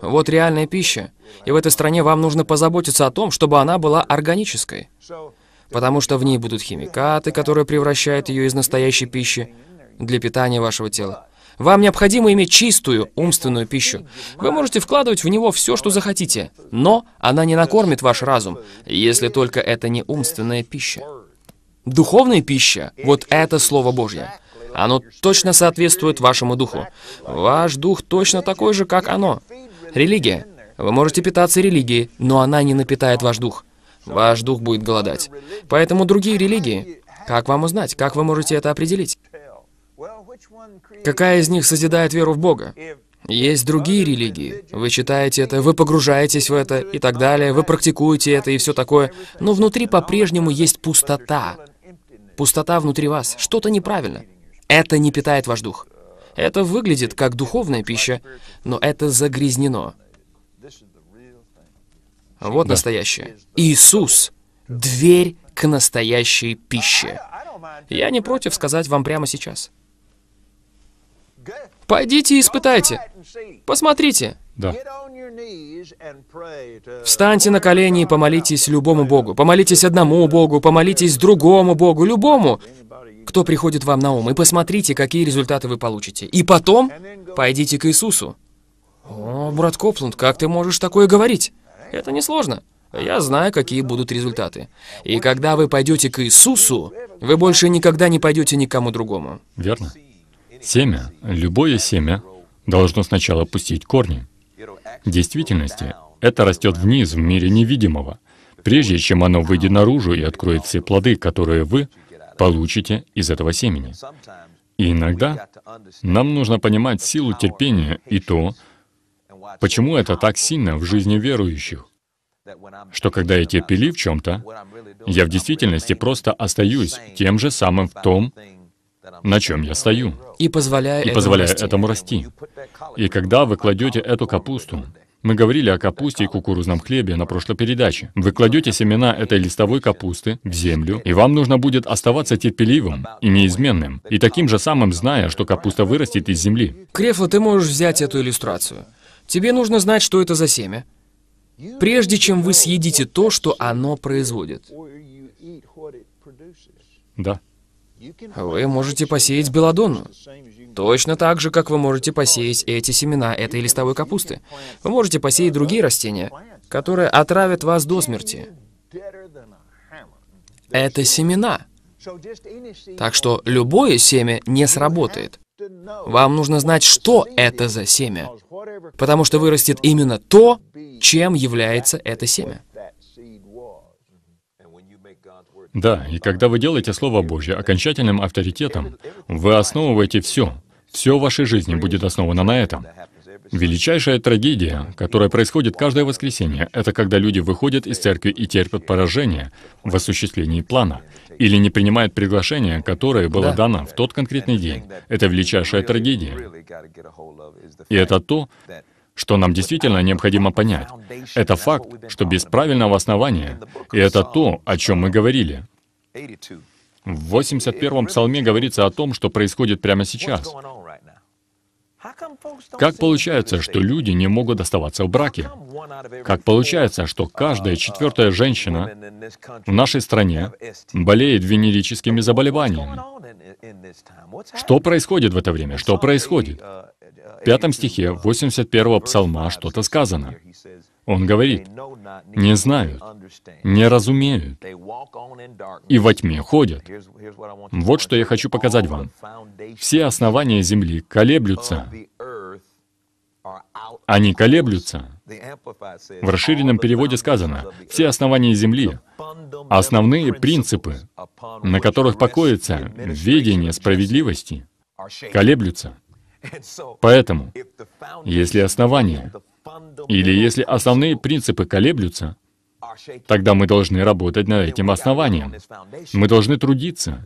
Вот реальная пища. И в этой стране вам нужно позаботиться о том, чтобы она была органической. Потому что в ней будут химикаты, которые превращают ее из настоящей пищи для питания вашего тела. Вам необходимо иметь чистую умственную пищу. Вы можете вкладывать в него все, что захотите, но она не накормит ваш разум, если только это не умственная пища. Духовная пища — вот это Слово Божье. Оно точно соответствует вашему духу. Ваш дух точно такой же, как оно. Религия. Вы можете питаться религией, но она не напитает ваш дух. Ваш дух будет голодать. Поэтому другие религии... Как вам узнать? Как вы можете это определить? Какая из них созидает веру в Бога? Есть другие религии. Вы читаете это, вы погружаетесь в это и так далее, вы практикуете это и все такое, но внутри по-прежнему есть пустота. Пустота внутри вас. Что-то неправильно. Это не питает ваш дух. Это выглядит как духовная пища, но это загрязнено. Вот да. настоящее. Иисус — дверь к настоящей пище. Я не против сказать вам прямо сейчас. Пойдите и испытайте. Посмотрите. Да. Встаньте на колени и помолитесь любому Богу. Помолитесь одному Богу, помолитесь другому Богу, любому кто приходит вам на ум, и посмотрите, какие результаты вы получите. И потом пойдите к Иисусу. О, брат Копланд, как ты можешь такое говорить? Это несложно. Я знаю, какие будут результаты. И когда вы пойдете к Иисусу, вы больше никогда не пойдете никому другому. Верно. Семя, любое семя, должно сначала пустить корни. В действительности, это растет вниз в мире невидимого, прежде чем оно выйдет наружу и откроет все плоды, которые вы получите из этого семени. И иногда нам нужно понимать силу терпения и то, почему это так сильно в жизни верующих. Что когда я терпели в чем-то, я в действительности просто остаюсь тем же самым в том, на чем я стою. И позволяю, и этому расти. этому расти. И когда вы кладете эту капусту, мы говорили о капусте и кукурузном хлебе на прошлой передаче. Вы кладете семена этой листовой капусты в землю, и вам нужно будет оставаться терпеливым и неизменным, и таким же самым зная, что капуста вырастет из земли. Крефло, ты можешь взять эту иллюстрацию. Тебе нужно знать, что это за семя, прежде чем вы съедите то, что оно производит. Да. Вы можете посеять белодонну. Точно так же, как вы можете посеять эти семена этой листовой капусты. Вы можете посеять другие растения, которые отравят вас до смерти. Это семена. Так что любое семя не сработает. Вам нужно знать, что это за семя, потому что вырастет именно то, чем является это семя. Да, и когда вы делаете Слово Божье окончательным авторитетом, вы основываете все. Все в вашей жизни будет основано на этом. Величайшая трагедия, которая происходит каждое воскресенье, это когда люди выходят из церкви и терпят поражение в осуществлении плана или не принимают приглашение, которое было дано в тот конкретный день. Это величайшая трагедия. И это то, что нам действительно необходимо понять, это факт, что без правильного основания, и это то, о чем мы говорили. В 81-м псалме говорится о том, что происходит прямо сейчас. Как получается, что люди не могут оставаться в браке? Как получается, что каждая четвертая женщина в нашей стране болеет венерическими заболеваниями? Что происходит в это время? Что происходит? пятом стихе 81-го псалма что-то сказано. Он говорит, «Не знают, не разумеют, и во тьме ходят». Вот что я хочу показать вам. Все основания Земли колеблются. Они колеблются. В расширенном переводе сказано, «Все основания Земли, основные принципы, на которых покоится ведение справедливости, колеблются». Поэтому, если основания или если основные принципы колеблются, тогда мы должны работать над этим основанием. Мы должны трудиться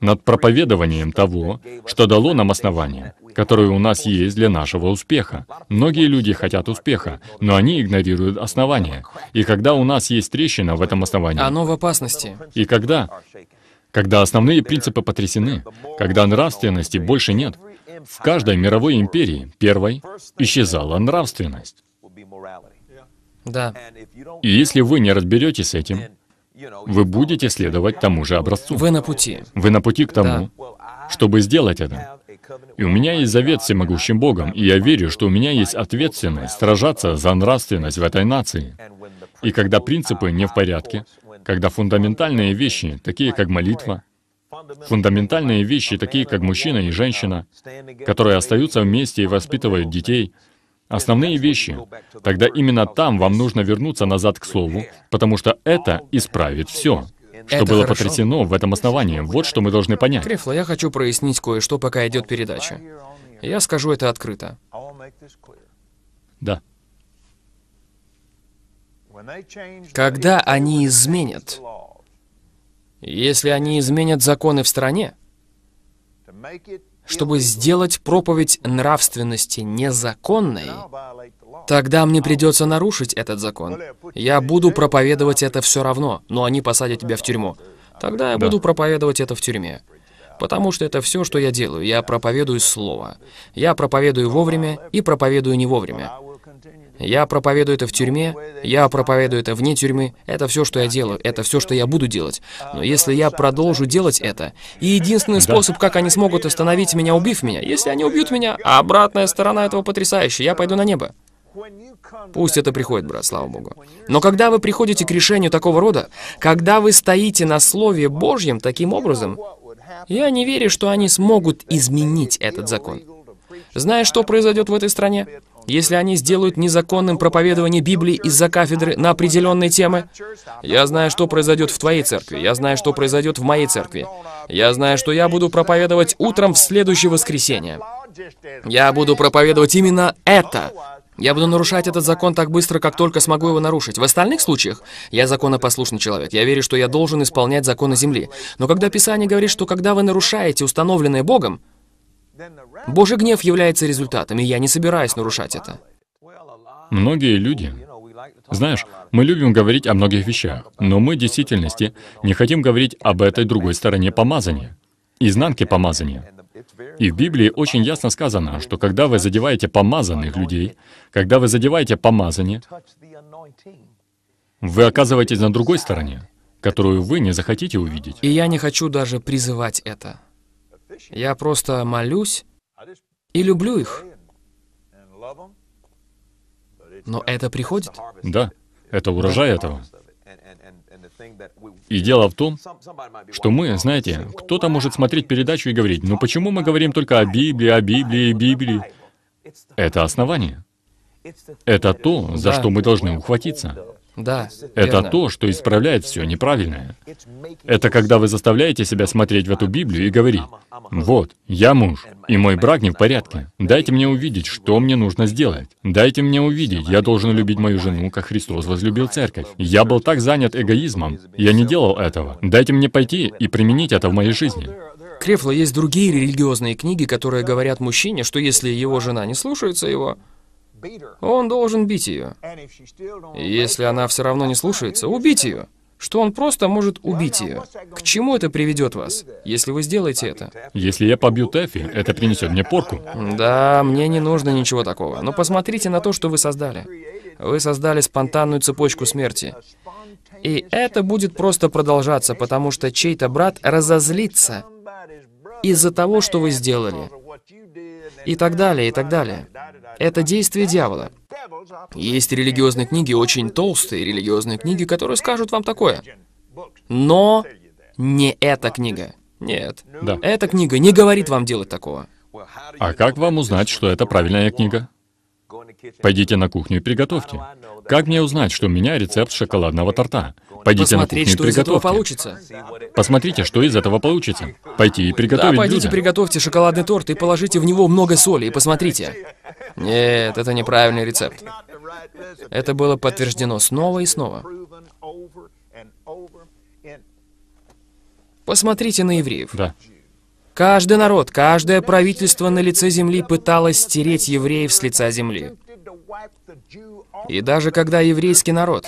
над проповедованием того, что дало нам основание, которое у нас есть для нашего успеха. Многие люди хотят успеха, но они игнорируют основание. И когда у нас есть трещина в этом основании... Оно в опасности. И когда? Когда основные принципы потрясены, когда нравственности больше нет, в каждой мировой империи первой исчезала нравственность. Да. И если вы не разберетесь с этим, вы будете следовать тому же образцу. Вы на пути. Вы на пути к тому, да. чтобы сделать это. И у меня есть завет всемогущим Богом, и я верю, что у меня есть ответственность сражаться за нравственность в этой нации. И когда принципы не в порядке, когда фундаментальные вещи, такие как молитва, Фундаментальные вещи, такие как мужчина и женщина, которые остаются вместе и воспитывают детей, основные вещи, тогда именно там вам нужно вернуться назад к слову, потому что это исправит все. Что это было хорошо. потрясено в этом основании, вот что мы должны понять. Крефло, я хочу прояснить кое-что, пока идет передача. Я скажу это открыто. Да. Когда они изменят если они изменят законы в стране, чтобы сделать проповедь нравственности незаконной, тогда мне придется нарушить этот закон. Я буду проповедовать это все равно, но они посадят тебя в тюрьму. Тогда я да. буду проповедовать это в тюрьме. Потому что это все, что я делаю. Я проповедую слово. Я проповедую вовремя и проповедую не вовремя. Я проповедую это в тюрьме, я проповедую это вне тюрьмы. Это все, что я делаю, это все, что я буду делать. Но если я продолжу делать это, и единственный способ, как они смогут остановить меня, убив меня, если они убьют меня, а обратная сторона этого потрясающая, я пойду на небо. Пусть это приходит, брат, слава Богу. Но когда вы приходите к решению такого рода, когда вы стоите на Слове Божьем таким образом, я не верю, что они смогут изменить этот закон. Знаешь, что произойдет в этой стране? Если они сделают незаконным проповедование Библии из-за кафедры на определенные темы, я знаю, что произойдет в твоей церкви, я знаю, что произойдет в моей церкви. Я знаю, что я буду проповедовать утром в следующее воскресенье. Я буду проповедовать именно это. Я буду нарушать этот закон так быстро, как только смогу его нарушить. В остальных случаях я законопослушный человек. Я верю, что я должен исполнять законы земли. Но когда Писание говорит, что когда вы нарушаете установленное Богом, Божий гнев является результатом, и я не собираюсь нарушать это. Многие люди, знаешь, мы любим говорить о многих вещах, но мы в действительности не хотим говорить об этой другой стороне помазания, изнанке помазания. И в Библии очень ясно сказано, что когда вы задеваете помазанных людей, когда вы задеваете помазание, вы оказываетесь на другой стороне, которую вы не захотите увидеть. И я не хочу даже призывать это. Я просто молюсь и люблю их. Но это приходит. Да, это урожай этого. И дело в том, что мы, знаете, кто-то может смотреть передачу и говорить, ну почему мы говорим только о Библии, о Библии, Библии? Это основание. Это то, за да. что мы должны ухватиться. Да. Это верно. то, что исправляет все неправильное. Это когда вы заставляете себя смотреть в эту Библию и говорить, «Вот, я муж, и мой брак не в порядке. Дайте мне увидеть, что мне нужно сделать. Дайте мне увидеть, я должен любить мою жену, как Христос возлюбил церковь. Я был так занят эгоизмом, я не делал этого. Дайте мне пойти и применить это в моей жизни». Крефло, есть другие религиозные книги, которые говорят мужчине, что если его жена не слушается его, он должен бить ее. И если она все равно не слушается, убить ее. Что он просто может убить ее. К чему это приведет вас, если вы сделаете это? Если я побью Тэффи, это принесет мне порку. Да, мне не нужно ничего такого. Но посмотрите на то, что вы создали. Вы создали спонтанную цепочку смерти. И это будет просто продолжаться, потому что чей-то брат разозлится из-за того, что вы сделали и так далее, и так далее. Это действие дьявола. Есть религиозные книги, очень толстые религиозные книги, которые скажут вам такое. Но не эта книга. Нет. Да. Эта книга не говорит вам делать такого. А как вам узнать, что это правильная книга? Пойдите на кухню и приготовьте. Как мне узнать, что у меня рецепт шоколадного торта? Пойдите на кухню и приготовьте. получится. Посмотрите, что из этого получится. Пойти и Да, приготовить пойдите блюдо. приготовьте шоколадный торт и положите в него много соли, и посмотрите. Нет, это неправильный рецепт. Это было подтверждено снова и снова. Посмотрите на евреев. Да. Каждый народ, каждое правительство на лице земли пыталось стереть евреев с лица земли. И даже когда еврейский народ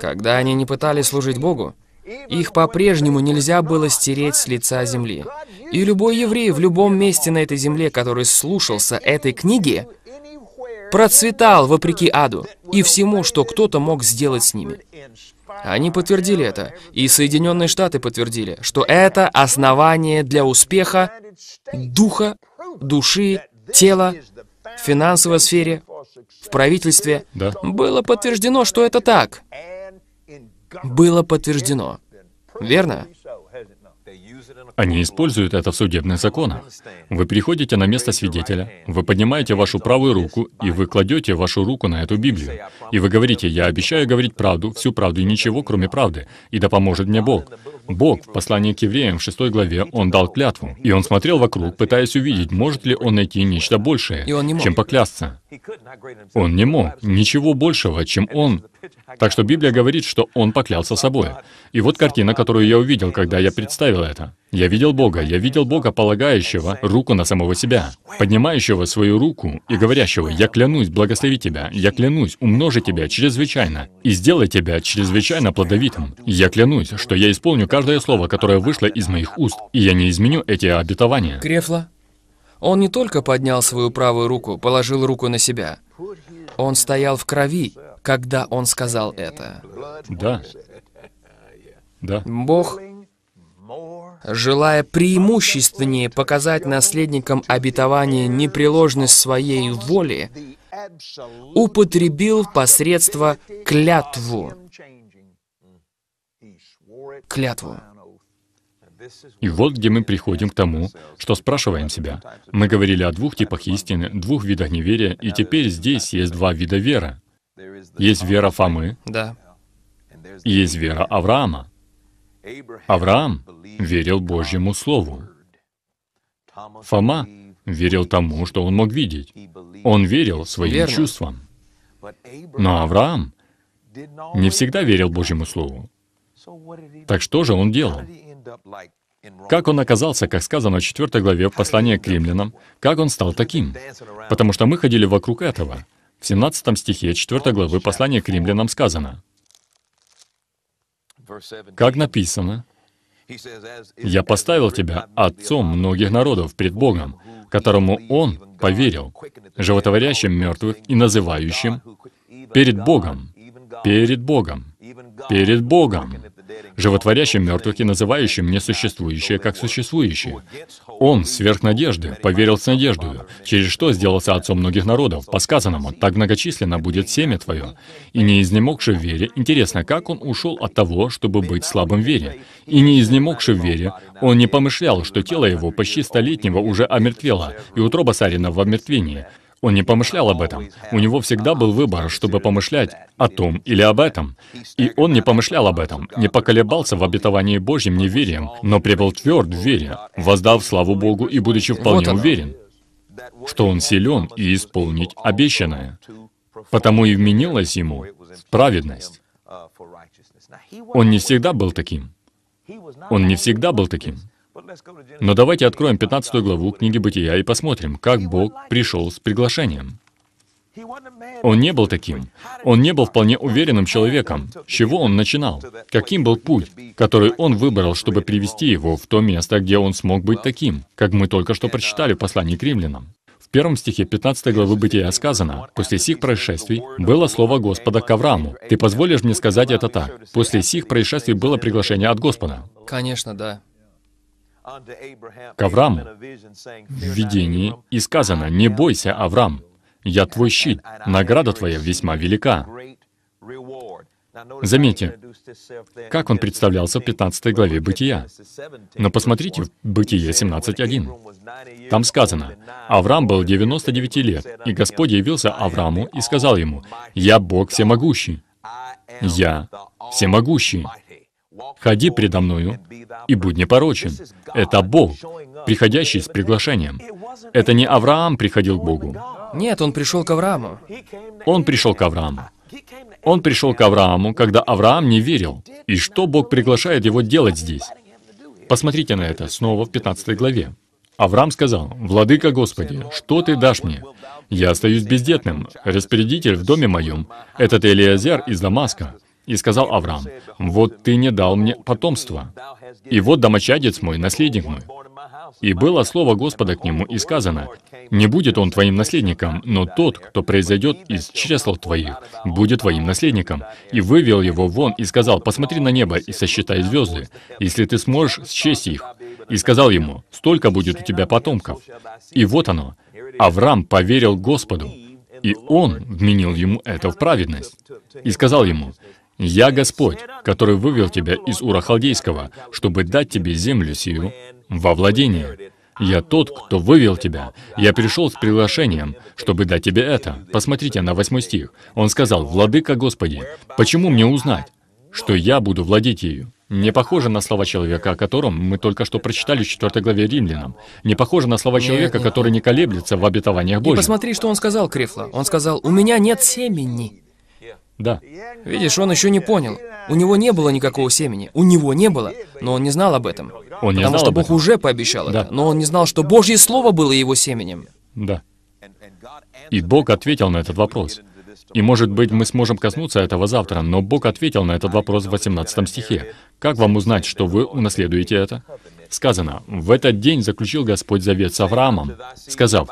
когда они не пытались служить Богу, их по-прежнему нельзя было стереть с лица земли. И любой еврей в любом месте на этой земле, который слушался этой книги, процветал вопреки аду и всему, что кто-то мог сделать с ними. Они подтвердили это, и Соединенные Штаты подтвердили, что это основание для успеха духа, души, тела, в финансовой сфере, в правительстве. Да. Было подтверждено, что это так было подтверждено. Верно? Они используют это в судебных законах. Вы приходите на место свидетеля, вы поднимаете вашу правую руку, и вы кладете вашу руку на эту Библию. И вы говорите, «Я обещаю говорить правду, всю правду и ничего, кроме правды, и да поможет мне Бог». Бог в послании к евреям в 6 главе, Он дал клятву, и Он смотрел вокруг, пытаясь увидеть, может ли Он найти нечто большее, чем поклясться. Он не мог ничего большего, чем он. Так что Библия говорит, что он поклялся собой. И вот картина, которую я увидел, когда я представил это. Я видел Бога, я видел Бога, полагающего руку на самого себя, поднимающего свою руку и говорящего, «Я клянусь благослови тебя, я клянусь умножить тебя чрезвычайно и сделать тебя чрезвычайно плодовитым. Я клянусь, что я исполню каждое слово, которое вышло из моих уст, и я не изменю эти обетования». Крефла, он не только поднял свою правую руку, положил руку на себя. Он стоял в крови, когда он сказал это. Да. Да. Бог, желая преимущественнее показать наследникам обетования непреложность своей воли, употребил посредство клятву. Клятву. И вот где мы приходим к тому, что спрашиваем себя. Мы говорили о двух типах истины, двух видах неверия, и теперь здесь есть два вида веры. Есть вера Фомы, да. и есть вера Авраама. Авраам верил Божьему Слову. Фома верил тому, что он мог видеть. Он верил своим Верно. чувствам. Но Авраам не всегда верил Божьему Слову. Так что же он делал? Как он оказался, как сказано в 4 главе послания к римлянам, как он стал таким? Потому что мы ходили вокруг этого. В 17 стихе 4 главы послания к римлянам сказано, как написано, «Я поставил тебя отцом многих народов пред Богом, которому Он поверил, животворящим мертвых и называющим перед Богом, перед Богом, перед Богом» животворящим мертвых и называющим несуществующее как существующее. Он, сверх надежды, поверил с надеждою, через что сделался отцом многих народов, по сказанному, так многочисленно будет семя твое. И не изнемогший в вере, интересно, как он ушел от того, чтобы быть слабым в вере. И не изнемогший в вере, он не помышлял, что тело его почти столетнего уже омертвело, и утроба Сарина в омертвении. Он не помышлял об этом. У него всегда был выбор, чтобы помышлять о том или об этом. И он не помышлял об этом, не поколебался в обетовании Божьим неверием, но прибыл тверд в вере, воздав славу Богу и будучи вполне вот уверен, что он силен и исполнить обещанное. Потому и вменилась ему праведность. Он не всегда был таким. Он не всегда был таким. Но давайте откроем 15 главу книги Бытия и посмотрим, как Бог пришел с приглашением. Он не был таким. Он не был вполне уверенным человеком, с чего он начинал, каким был путь, который он выбрал, чтобы привести его в то место, где он смог быть таким, как мы только что прочитали в послании к римлянам. В первом стихе 15 главы Бытия сказано, «После сих происшествий было слово Господа к Аврааму». Ты позволишь мне сказать это так? После сих происшествий было приглашение от Господа. Конечно, да к Аврааму в видении и сказано, «Не бойся, Авраам, я твой щит, награда твоя весьма велика». Заметьте, как он представлялся в 15 главе Бытия. Но посмотрите в Бытие 17.1. Там сказано, «Авраам был 99 лет, и Господь явился Аврааму и сказал ему, «Я Бог всемогущий, я всемогущий». «Ходи предо мною и будь непорочен». Это Бог, приходящий с приглашением. Это не Авраам приходил к Богу. Нет, он пришел к Аврааму. Он пришел к Аврааму. Он пришел к Аврааму, когда Авраам не верил. И что Бог приглашает его делать здесь? Посмотрите на это снова в 15 главе. Авраам сказал, «Владыка Господи, что ты дашь мне? Я остаюсь бездетным, распорядитель в доме моем, этот Элиазер из Дамаска». И сказал Авраам, «Вот ты не дал мне потомства, и вот домочадец мой, наследник мой». И было слово Господа к нему, и сказано, «Не будет он твоим наследником, но тот, кто произойдет из чресл твоих, будет твоим наследником». И вывел его вон, и сказал, «Посмотри на небо и сосчитай звезды, если ты сможешь счесть их». И сказал ему, «Столько будет у тебя потомков». И вот оно. Авраам поверил Господу, и он вменил ему это в праведность. И сказал ему, «Я Господь, который вывел тебя из Ура Халдейского, чтобы дать тебе землю сию во владение. Я тот, кто вывел тебя. Я пришел с приглашением, чтобы дать тебе это». Посмотрите на восьмой стих. Он сказал, «Владыка Господи, почему мне узнать, что я буду владеть ею?» Не похоже на слова человека, о котором мы только что прочитали в 4 главе Римлянам. Не похоже на слова человека, нет. который не колеблется в обетованиях Божьих. И посмотри, что он сказал, Крифла. Он сказал, «У меня нет семени». Да. Видишь, он еще не понял. У него не было никакого семени. У него не было. Но он не знал об этом. Он не знал. Потому что об Бог этом. уже пообещал Да. это. Но он не знал, что Божье Слово было его семенем. Да. И Бог ответил на этот вопрос. И, может быть, мы сможем коснуться этого завтра, но Бог ответил на этот вопрос в 18 стихе. Как вам узнать, что вы унаследуете это? Сказано, «В этот день заключил Господь завет с Авраамом, сказав,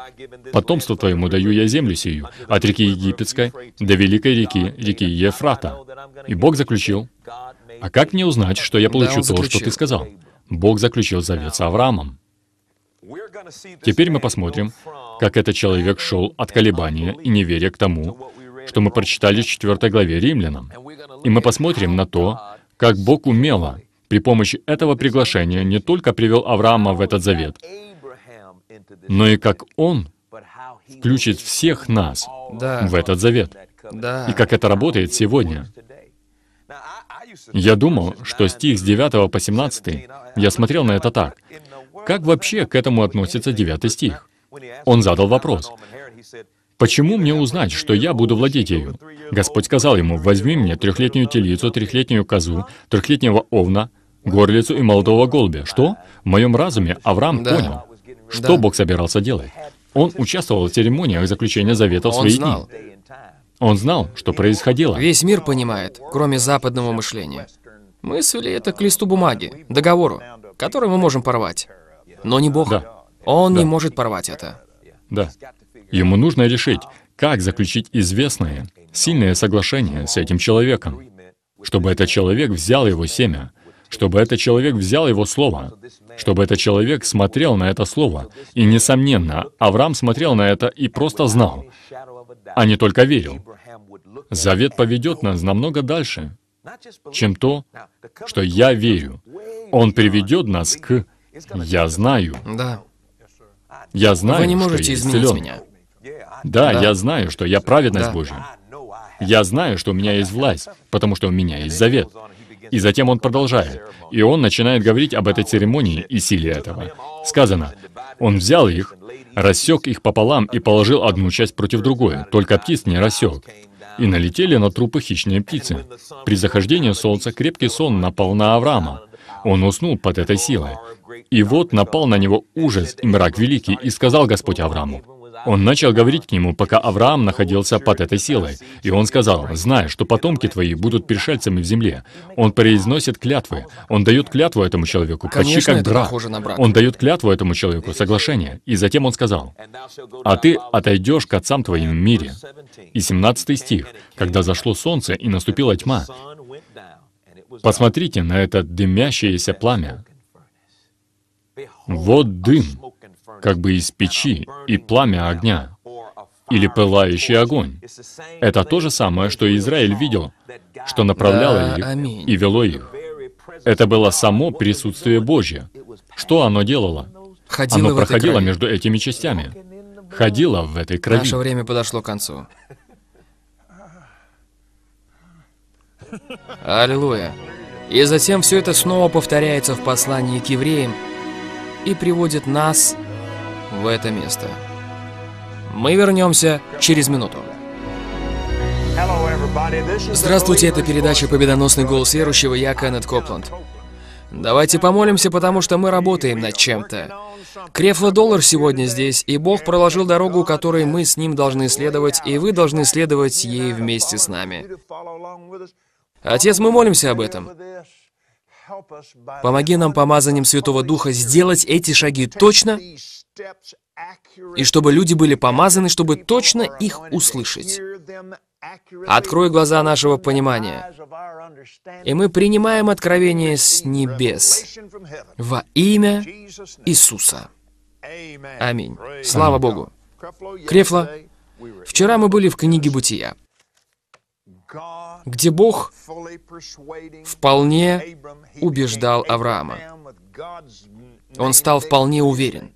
«Потомство твоему даю я землю сию, от реки Египетской до великой реки, реки Ефрата». И Бог заключил. А как мне узнать, что я получу то, что ты сказал? Бог заключил завет с Авраамом. Теперь мы посмотрим, как этот человек шел от колебания и неверия к тому, что мы прочитали в 4 главе Римлянам. И мы посмотрим на то, как Бог умело при помощи этого приглашения не только привел Авраама в этот завет, но и как он включит всех нас да. в этот завет. Да. И как это работает сегодня. Я думал, что стих с 9 по 17, я смотрел на это так. Как вообще к этому относится 9 стих? Он задал вопрос. «Почему мне узнать, что я буду владеть ею?» Господь сказал ему, «Возьми мне трехлетнюю телицу, трехлетнюю козу, трехлетнего овна, горлицу и молодого голубя. Что? В моем разуме Авраам да. понял, что да. Бог собирался делать. Он участвовал в церемониях заключения завета в свои знал. дни. Он знал, что происходило. Весь мир понимает, кроме западного мышления. Мы свели это к листу бумаги, договору, который мы можем порвать. Но не Бог. Да. Он да. не может порвать это. Да. Ему нужно решить, как заключить известное, сильное соглашение с этим человеком, чтобы этот человек взял его семя, чтобы этот человек взял его слово, чтобы этот человек смотрел на это слово. И, несомненно, Авраам смотрел на это и просто знал, а не только верил. Завет поведет нас намного дальше, чем то, что я верю. Он приведет нас к «я знаю». Да. Я знаю, Вы не можете что я изменить исцелен. меня. Да, да, я знаю, что я праведность да. Божья. Я знаю, что у меня есть власть, потому что у меня есть завет. И затем он продолжает. И он начинает говорить об этой церемонии и силе этого. Сказано, он взял их, рассек их пополам и положил одну часть против другой, только птиц не рассек. И налетели на трупы хищные птицы. При захождении солнца крепкий сон напал на Авраама. Он уснул под этой силой. И вот напал на него ужас и мрак великий, и сказал Господь Аврааму, он начал говорить к нему, пока Авраам находился под этой силой. И он сказал, "Зная, что потомки твои будут пришельцами в земле». Он произносит клятвы. Он дает клятву этому человеку, почти как брак. брак. Он дает клятву этому человеку, соглашение. И затем он сказал, «А ты отойдешь к отцам твоим в мире». И 17 стих, «Когда зашло солнце и наступила тьма». Посмотрите на это дымящееся пламя. Вот дым как бы из печи, и пламя огня, или пылающий огонь. Это то же самое, что Израиль видел, что направляло их и вело их. Это было само присутствие Божье. Что оно делало? Ходило оно проходило между этими частями. Ходило в этой крови. Наше время подошло к концу. Аллилуйя. И затем все это снова повторяется в послании к евреям и приводит нас в это место. Мы вернемся через минуту. Здравствуйте, это передача «Победоносный голос верующего», я Кеннет Копланд. Давайте помолимся, потому что мы работаем над чем-то. Крефло Доллар сегодня здесь, и Бог проложил дорогу, которой мы с Ним должны следовать, и вы должны следовать ей вместе с нами. Отец, мы молимся об этом. Помоги нам, помазанием Святого Духа, сделать эти шаги точно и чтобы люди были помазаны, чтобы точно их услышать. Открой глаза нашего понимания. И мы принимаем откровение с небес во имя Иисуса. Аминь. Слава Богу. Крефла, вчера мы были в книге Бытия, где Бог вполне убеждал Авраама. Он стал вполне уверен.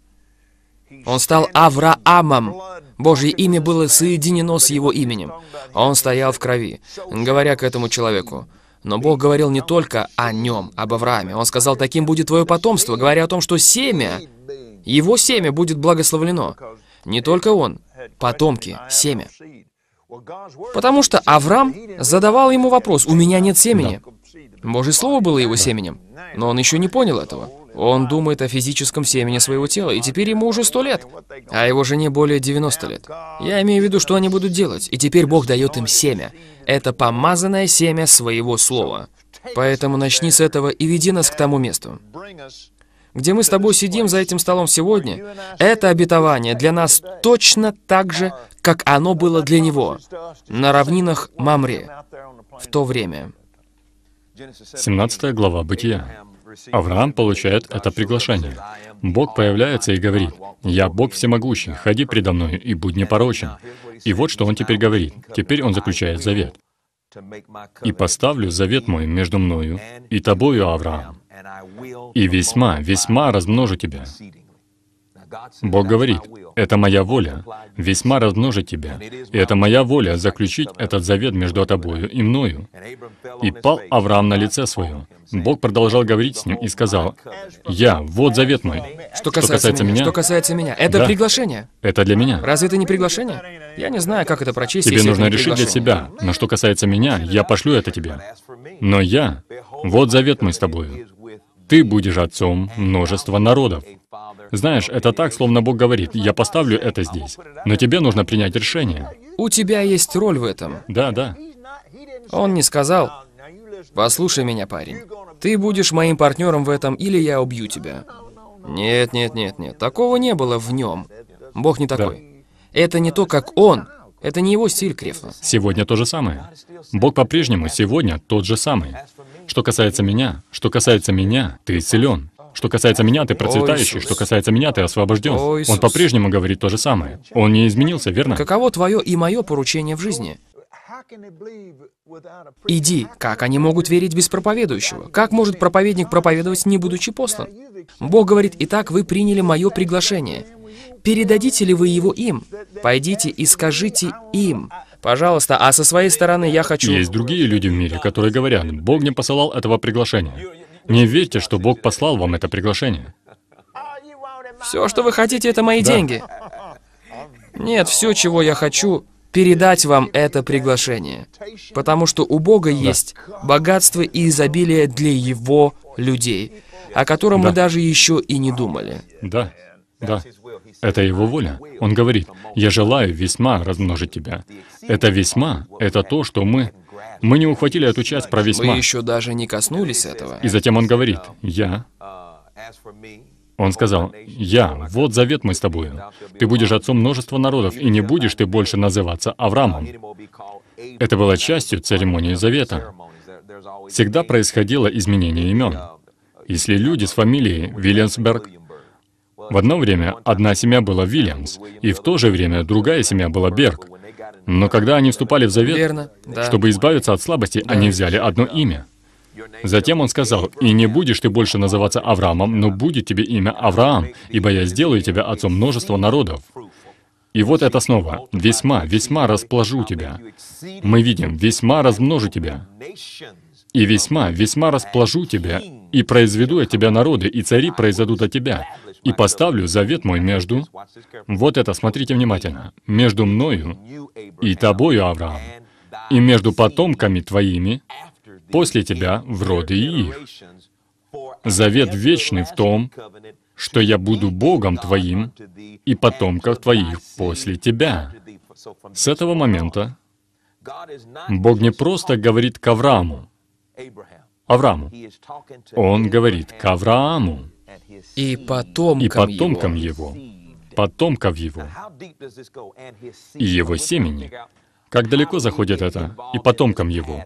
Он стал Авраамом. Божье имя было соединено с его именем. Он стоял в крови, говоря к этому человеку. Но Бог говорил не только о нем, об Аврааме. Он сказал, таким будет твое потомство, говоря о том, что семя, его семя будет благословлено. Не только он, потомки, семя. Потому что Авраам задавал ему вопрос, «У меня нет семени». Божье Слово было его семенем, но он еще не понял этого. Он думает о физическом семени своего тела, и теперь ему уже сто лет, а его жене более 90 лет. Я имею в виду, что они будут делать, и теперь Бог дает им семя. Это помазанное семя своего слова. Поэтому начни с этого и веди нас к тому месту. Где мы с тобой сидим за этим столом сегодня, это обетование для нас точно так же, как оно было для него на равнинах Мамре в то время. 17 глава Бытия. Авраам получает это приглашение. Бог появляется и говорит, «Я Бог всемогущий, ходи предо мною и будь непорочен». И вот что он теперь говорит. Теперь он заключает завет. «И поставлю завет мой между мною и тобою, Авраам, и весьма, весьма размножу тебя». Бог говорит, «Это моя воля весьма размножить тебя, и это моя воля заключить этот завет между тобою и мною». И пал Авраам на лице свое. Бог продолжал говорить с ним и сказал, «Я, вот завет мой». Что касается, что касается меня, меня? Что касается меня? Это да. приглашение. Это для меня. Разве это не приглашение? Я не знаю, как это прочесть. Тебе нужно решить для себя. Но что касается меня, я пошлю это тебе. Но я, вот завет мой с тобою. Ты будешь отцом множества народов. Знаешь, это так, словно Бог говорит, я поставлю это здесь. Но тебе нужно принять решение. У тебя есть роль в этом. Да, да. Он не сказал, послушай меня, парень, ты будешь моим партнером в этом, или я убью тебя. Нет, нет, нет, нет, такого не было в нем. Бог не такой. Да. Это не то, как он. Это не его стиль, Крефна. Сегодня то же самое. Бог по-прежнему сегодня тот же самый. Что касается меня, что касается меня, ты силен. Что касается меня, ты процветающий. Что касается меня, ты освобожден. Он по-прежнему говорит то же самое. Он не изменился, верно? Каково твое и мое поручение в жизни? Иди, как они могут верить без проповедующего? Как может проповедник проповедовать, не будучи послан? Бог говорит, «Итак, вы приняли мое приглашение. Передадите ли вы его им? Пойдите и скажите им». Пожалуйста, а со своей стороны я хочу... Есть другие люди в мире, которые говорят, «Бог не посылал этого приглашения». Не верьте, что Бог послал вам это приглашение. Все, что вы хотите, это мои да. деньги. Нет, все, чего я хочу, передать вам это приглашение. Потому что у Бога да. есть богатство и изобилие для Его людей, о котором да. мы даже еще и не думали. Да, да. Это Его воля. Он говорит, «Я желаю весьма размножить тебя». Это весьма — это то, что мы мы не ухватили эту часть про весьма. Мы еще даже не коснулись этого. И затем он говорит, «Я...» Он сказал, «Я, вот завет мой с тобою. Ты будешь отцом множества народов, и не будешь ты больше называться Авраамом». Это было частью церемонии завета. Всегда происходило изменение имен. Если люди с фамилией Вильямсберг в одно время одна семья была Вильямс, и в то же время другая семья была Берг. Но когда они вступали в завет, Верно, да. чтобы избавиться от слабости, да. они взяли одно имя. Затем он сказал, «И не будешь ты больше называться Авраамом, но будет тебе имя Авраам, ибо я сделаю тебя отцом множества народов». И вот это снова. «Весьма, весьма расположу тебя». Мы видим, «весьма размножу тебя». И «весьма, весьма расположу тебя» и произведу от тебя народы, и цари произойдут от тебя, и поставлю завет мой между...» Вот это, смотрите внимательно. «Между мною и тобою, Авраам, и между потомками твоими после тебя в роды их. Завет вечный в том, что я буду Богом твоим и потомков твоих после тебя». С этого момента Бог не просто говорит к Аврааму, Аврааму. Он говорит к Аврааму и потомкам, и потомкам его. его, потомков его, и его семени. Как далеко заходит это? И потомкам его.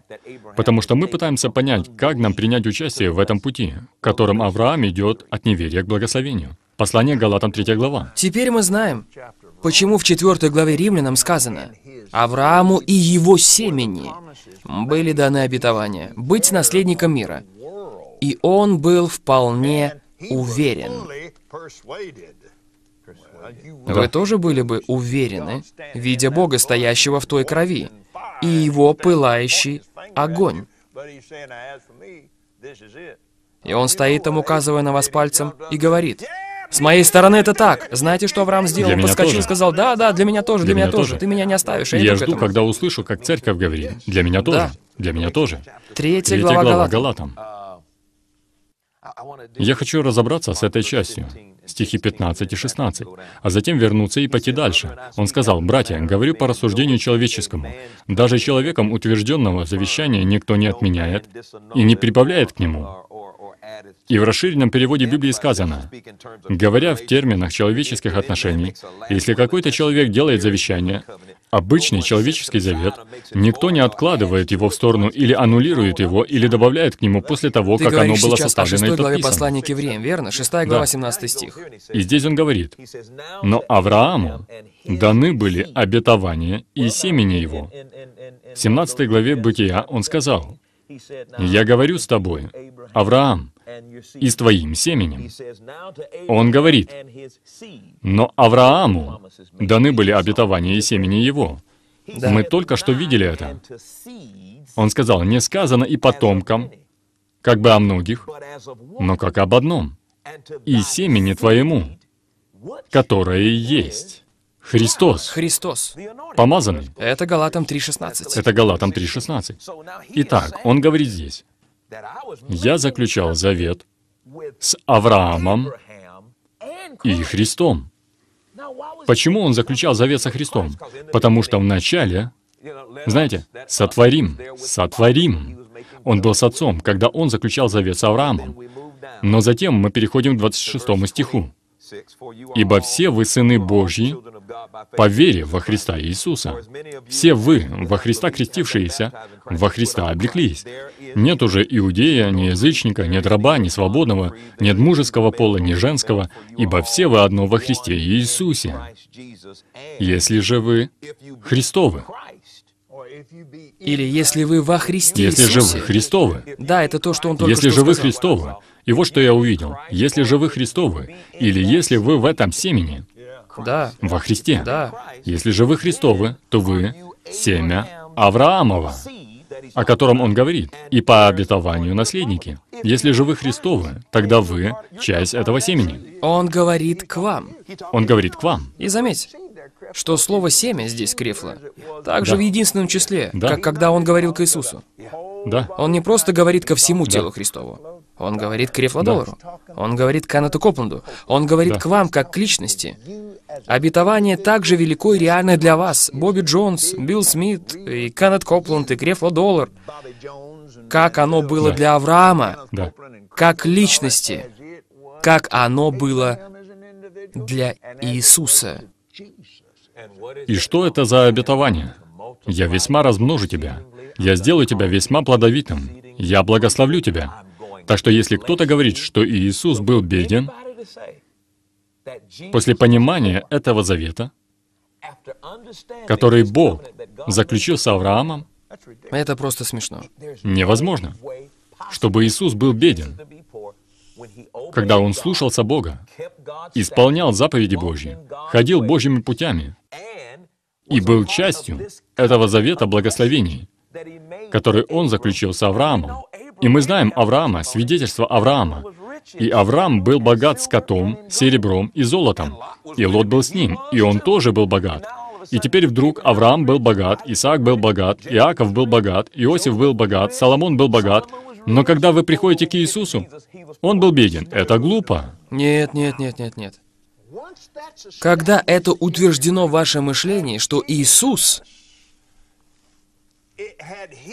Потому что мы пытаемся понять, как нам принять участие в этом пути, которым Авраам идет от неверия к благословению. Послание Галатам 3 глава. Теперь мы знаем, Почему в 4 главе Римлянам сказано «Аврааму и его семени были даны обетования быть наследником мира». И он был вполне уверен. Вы тоже были бы уверены, видя Бога, стоящего в той крови, и его пылающий огонь. И он стоит там, указывая на вас пальцем, и говорит, с моей стороны это так. Знаете, что Авраам сделал? Для меня Подскочил тоже. сказал, да, да, для меня тоже, для, для меня тоже. Ты меня не оставишь. А я, я жду, когда услышу, как церковь говорит. Для меня тоже. Да. Для меня тоже. Третья, Третья глава, глава Галатам. Я хочу разобраться с этой частью, стихи 15 и 16, а затем вернуться и пойти дальше. Он сказал, «Братья, говорю по рассуждению человеческому. Даже человеком утвержденного завещания никто не отменяет и не прибавляет к нему, и в расширенном переводе Библии сказано, говоря в терминах человеческих отношений, если какой-то человек делает завещание, обычный человеческий завет, никто не откладывает его в сторону или аннулирует его, или добавляет к нему после того, Ты как оно было составлено и подписано. главе послания к евреям, верно? 6 глава, 17 стих. И здесь он говорит, «Но Аврааму даны были обетования и семени его». В 17 главе Бытия он сказал, «Я говорю с тобой, Авраам, и с твоим семенем. Он говорит, но Аврааму даны были обетования и семени его. Да. Мы только что видели это. Он сказал, не сказано и потомкам, как бы о многих, но как об одном, и семени твоему, которое есть. Христос. Христос. Помазанный. Это Галатам 3.16. Это Галатам 3.16. Итак, он говорит здесь, я заключал завет с Авраамом и Христом. Почему он заключал завет со Христом? Потому что вначале, знаете, сотворим, сотворим. Он был с отцом, когда он заключал завет с Авраамом. Но затем мы переходим к 26 стиху. «Ибо все вы сыны Божьи по вере во Христа Иисуса. Все вы, во Христа крестившиеся, во Христа облеклись. Нет уже иудея, ни язычника, нет раба, ни свободного, нет мужеского пола, ни женского, ибо все вы одно во Христе Иисусе. Если же вы Христовы, или если вы во Христе Если Иисусе. же вы Христовы. Да, это то, что он только Если что же сказал. вы Христовы. И вот что я увидел. Если же вы Христовы, или если вы в этом семени, да. Во Христе. Да. Если же вы Христовы, то вы семя Авраамова, о котором он говорит, и по обетованию наследники. Если же вы Христовы, тогда вы часть этого семени. Он говорит к вам. Он говорит к вам. И заметь, что слово «семя» здесь крефло, также да. в единственном числе, да. как когда он говорил к Иисусу. Да. Он не просто говорит ко всему телу да. Христову. Он говорит к Рефладору. Он говорит к Канату Копланду. Он говорит да. к вам, как к личности. Обетование также велико и реально для вас. Бобби Джонс, Билл Смит, и Канат Копланд, и Крефло Доллар. Как оно было да. для Авраама. Да. Как личности. Как оно было для Иисуса. И что это за обетование? Я весьма размножу тебя. Я сделаю тебя весьма плодовитым. Я благословлю тебя. Так что если кто-то говорит, что Иисус был беден, после понимания этого завета, который Бог заключил с Авраамом, это просто смешно. Невозможно, чтобы Иисус был беден, когда он слушался Бога, исполнял заповеди Божьи, ходил Божьими путями и был частью этого завета благословений, который он заключил с Авраамом. И мы знаем Авраама, свидетельство Авраама. И Авраам был богат скотом, серебром и золотом. И Лот был с ним, и он тоже был богат. И теперь вдруг Авраам был богат, Исаак был богат, Иаков был богат, Иосиф был богат, Соломон был богат. Но когда вы приходите к Иисусу, он был беден. Это глупо. Нет, нет, нет, нет, нет. Когда это утверждено в вашем мышлении, что Иисус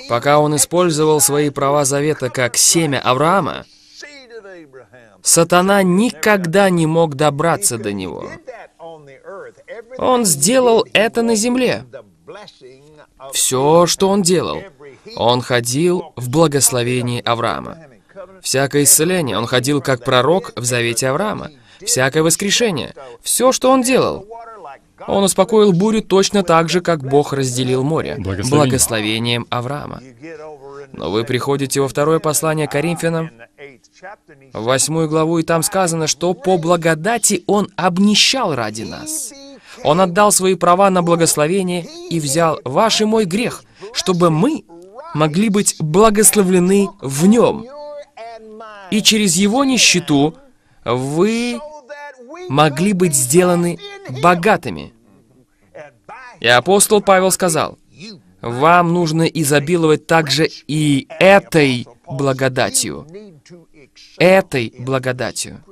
Пока он использовал свои права завета как семя Авраама, сатана никогда не мог добраться до него. Он сделал это на земле. Все, что он делал, он ходил в благословении Авраама. Всякое исцеление, он ходил как пророк в завете Авраама. Всякое воскрешение, все, что он делал, он успокоил бурю точно так же, как Бог разделил море, благословением Авраама. Но вы приходите во второе послание Коринфянам, в восьмую главу, и там сказано, что по благодати Он обнищал ради нас. Он отдал свои права на благословение и взял ваш и мой грех, чтобы мы могли быть благословлены в нем. И через его нищету вы могли быть сделаны богатыми. И апостол Павел сказал, «Вам нужно изобиловать также и этой благодатью, этой благодатью».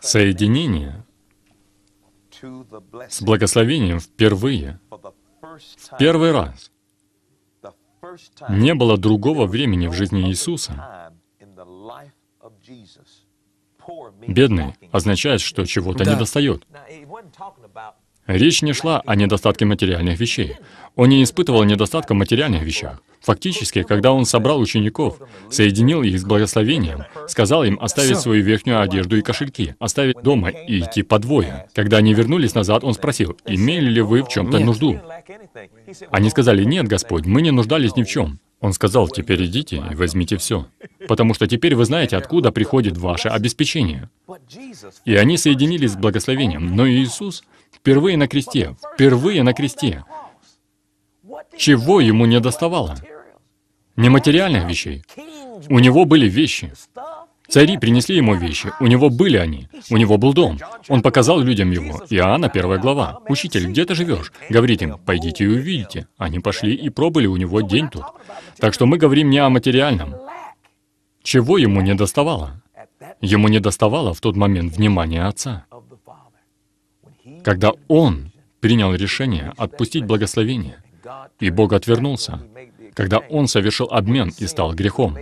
Соединение с благословением впервые, в первый раз, не было другого времени в жизни Иисуса, Бедный означает, что чего-то да. недостает. Речь не шла о недостатке материальных вещей. Он не испытывал недостатка материальных вещах. Фактически, когда он собрал учеников, соединил их с благословением, сказал им оставить свою верхнюю одежду и кошельки, оставить дома и идти по двое. Когда они вернулись назад, он спросил, имели ли вы в чем-то нужду? Они сказали, нет, Господь, мы не нуждались ни в чем. Он сказал, «Теперь идите и возьмите все, потому что теперь вы знаете, откуда приходит ваше обеспечение». И они соединились с благословением. Но Иисус впервые на кресте, впервые на кресте, чего ему не доставало? Не материальных вещей. У него были вещи. Цари принесли ему вещи, у него были они, у него был дом. Он показал людям его. Иоанна, первая глава. «Учитель, где ты живешь?» Говорит им, «Пойдите и увидите». Они пошли и пробыли у него день тут. Так что мы говорим не о материальном. Чего ему не доставало? Ему не доставало в тот момент внимания отца. Когда он принял решение отпустить благословение, и Бог отвернулся, когда он совершил обмен и стал грехом.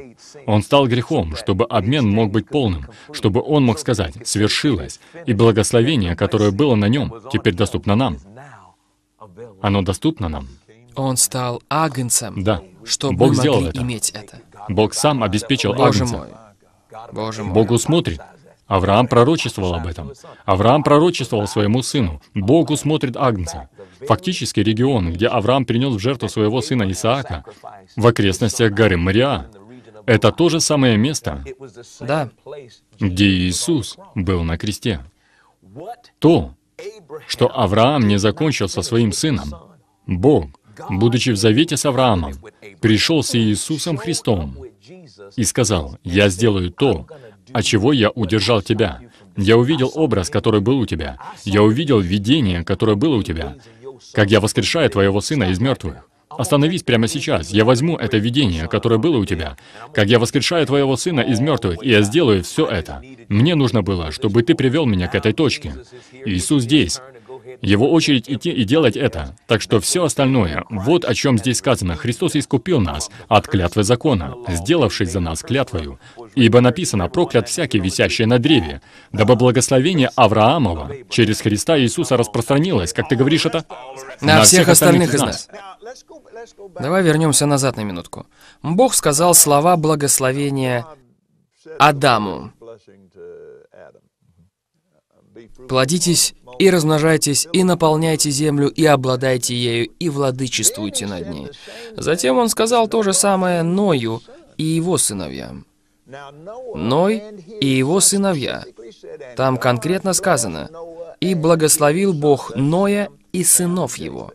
Он стал грехом, чтобы обмен мог быть полным, чтобы он мог сказать «свершилось», и благословение, которое было на нем, теперь доступно нам. Оно доступно нам. Он стал агнцем, да. чтобы Бог мы могли сделал это. иметь это. Бог сам обеспечил Боже агнца. мой. Боже мой. Богу смотрит. Авраам пророчествовал об этом. Авраам пророчествовал своему сыну. Бог усмотрит Агнца. Фактически регион, где Авраам принес в жертву своего сына Исаака, в окрестностях горы Мария, Это то же самое место, да. где Иисус был на кресте. То, что Авраам не закончил со своим сыном, Бог, будучи в завете с Авраамом, пришел с Иисусом Христом и сказал, «Я сделаю то, а чего я удержал тебя. Я увидел образ, который был у тебя. Я увидел видение, которое было у тебя. Как я воскрешаю твоего сына из мертвых. Остановись прямо сейчас. Я возьму это видение, которое было у тебя. Как я воскрешаю твоего сына из мертвых, и я сделаю все это. Мне нужно было, чтобы ты привел меня к этой точке. Иисус здесь. Его очередь идти и делать это. Так что все остальное, вот о чем здесь сказано. Христос искупил нас от клятвы закона, сделавшись за нас клятвою. Ибо написано, проклят всякий, висящий на древе, дабы благословение Авраамова через Христа Иисуса распространилось, как ты говоришь это? На, на всех, всех остальных, остальных из нас. Давай вернемся назад на минутку. Бог сказал слова благословения Адаму. Плодитесь и размножайтесь, и наполняйте землю, и обладайте ею, и владычествуйте над ней». Затем он сказал то же самое Ною и его сыновьям. Ной и его сыновья. Там конкретно сказано, «И благословил Бог Ноя и сынов его».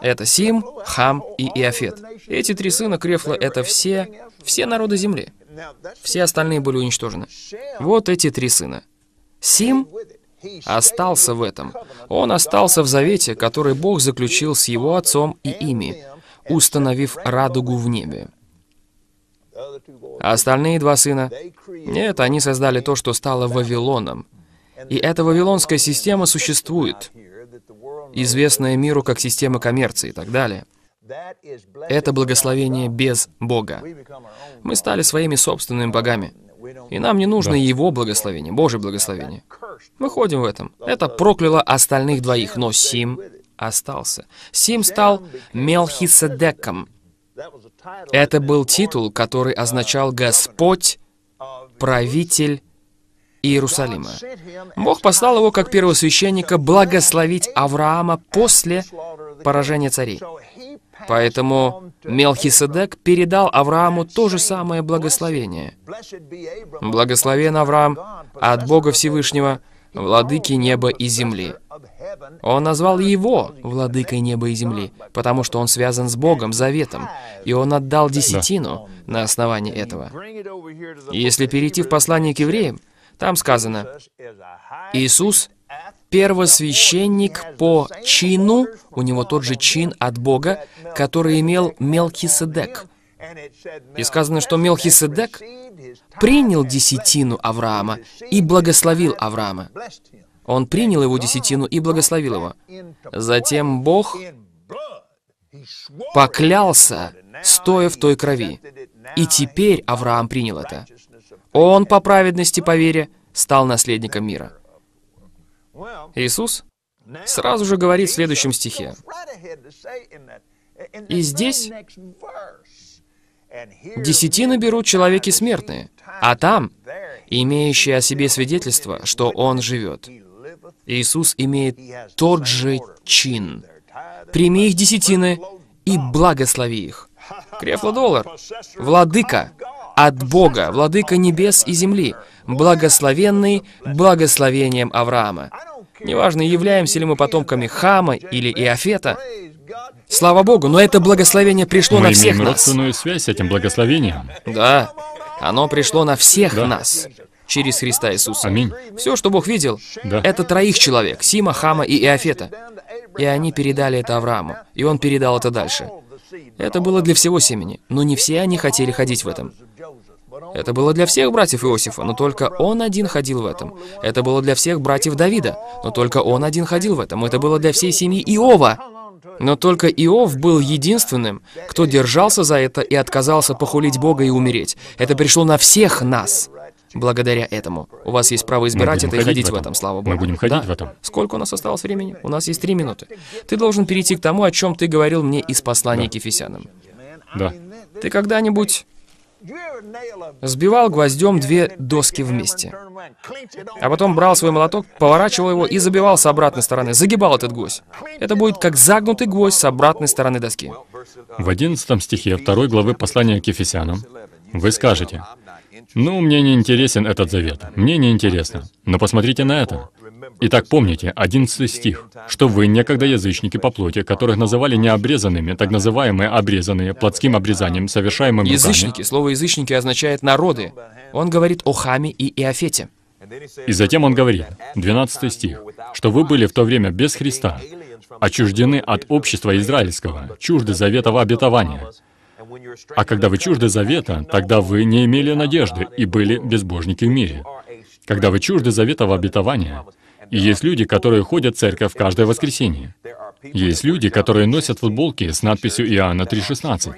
Это Сим, Хам и Иофет. Эти три сына Крефла — это все, все народы земли. Все остальные были уничтожены. Вот эти три сына. Сим остался в этом. Он остался в завете, который Бог заключил с его отцом и ими, установив радугу в небе. А остальные два сына? Нет, они создали то, что стало Вавилоном. И эта вавилонская система существует, известная миру как система коммерции и так далее. Это благословение без Бога. Мы стали своими собственными богами. И нам не нужно его благословение, Божье благословение. Мы ходим в этом. Это прокляло остальных двоих, но Сим остался. Сим стал Мелхиседеком. Это был титул, который означал «Господь, правитель Иерусалима». Бог послал его как первого священника благословить Авраама после поражения царей. Поэтому Мелхиседек передал Аврааму то же самое благословение. «Благословен Авраам от Бога Всевышнего, владыки неба и земли». Он назвал его владыкой неба и земли, потому что он связан с Богом, заветом, и он отдал десятину да. на основании этого. Если перейти в послание к евреям, там сказано, «Иисус первосвященник по чину, у него тот же чин от Бога, который имел Мелхиседек. И сказано, что Мелхиседек принял десятину Авраама и благословил Авраама. Он принял его десятину и благословил его. Затем Бог поклялся, стоя в той крови. И теперь Авраам принял это. Он по праведности по вере стал наследником мира. Иисус сразу же говорит в следующем стихе. И здесь десятины берут человеки смертные, а там имеющие о себе свидетельство, что он живет. Иисус имеет тот же чин. Прими их десятины и благослови их. Крефлодоллар, владыка, от Бога, владыка небес и земли, благословенный благословением Авраама. Неважно, являемся ли мы потомками Хама или Иофета, слава Богу, но это благословение пришло мы на всех нас. Мы имеем родственную связь с этим благословением. Да, оно пришло на всех да. нас через Христа Иисуса. Аминь. Все, что Бог видел, да. это троих человек, Сима, Хама и Иофета. И они передали это Аврааму, и он передал это дальше. Это было для всего семени, но не все они хотели ходить в этом. Это было для всех братьев Иосифа, но только он один ходил в этом. Это было для всех братьев Давида, но только он один ходил в этом. Это было для всей семьи Иова. Но только Иов был единственным, кто держался за это и отказался похулить Бога и умереть. Это пришло на всех нас благодаря этому. У вас есть право избирать это и ходить в этом. в этом, слава Богу. Мы будем ходить да. в этом. Сколько у нас осталось времени? У нас есть три минуты. Ты должен перейти к тому, о чем ты говорил мне из послания да. к Ефесянам. Да. Ты когда-нибудь сбивал гвоздем две доски вместе, а потом брал свой молоток, поворачивал его и забивал с обратной стороны, загибал этот гвоздь. Это будет как загнутый гвоздь с обратной стороны доски. В 11 стихе 2 главы послания к Ефесянам вы скажете, ну, мне не интересен этот завет. Мне не интересно. Но посмотрите на это. Итак, помните, 11 стих, что вы некогда язычники по плоти, которых называли необрезанными, так называемые обрезанные, плотским обрезанием, совершаемым Язычники, слово «язычники» означает «народы». Он говорит о Хаме и Иофете. И затем он говорит, 12 стих, что вы были в то время без Христа, отчуждены от общества израильского, чужды заветов обетования, а когда вы чужды завета, тогда вы не имели надежды и были безбожники в мире. Когда вы чужды завета в обетования, и есть люди, которые ходят в церковь каждое воскресенье. Есть люди, которые носят футболки с надписью Иоанна 3.16.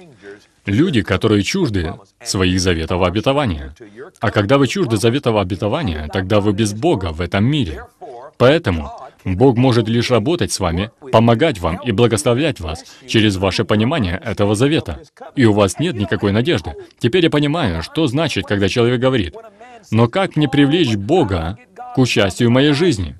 Люди, которые чужды своих заветов обетования. А когда вы чужды заветов обетования, тогда вы без Бога в этом мире. Поэтому Бог может лишь работать с вами, помогать вам и благословлять вас через ваше понимание этого завета. И у вас нет никакой надежды. Теперь я понимаю, что значит, когда человек говорит, «Но как мне привлечь Бога к участию в моей жизни?»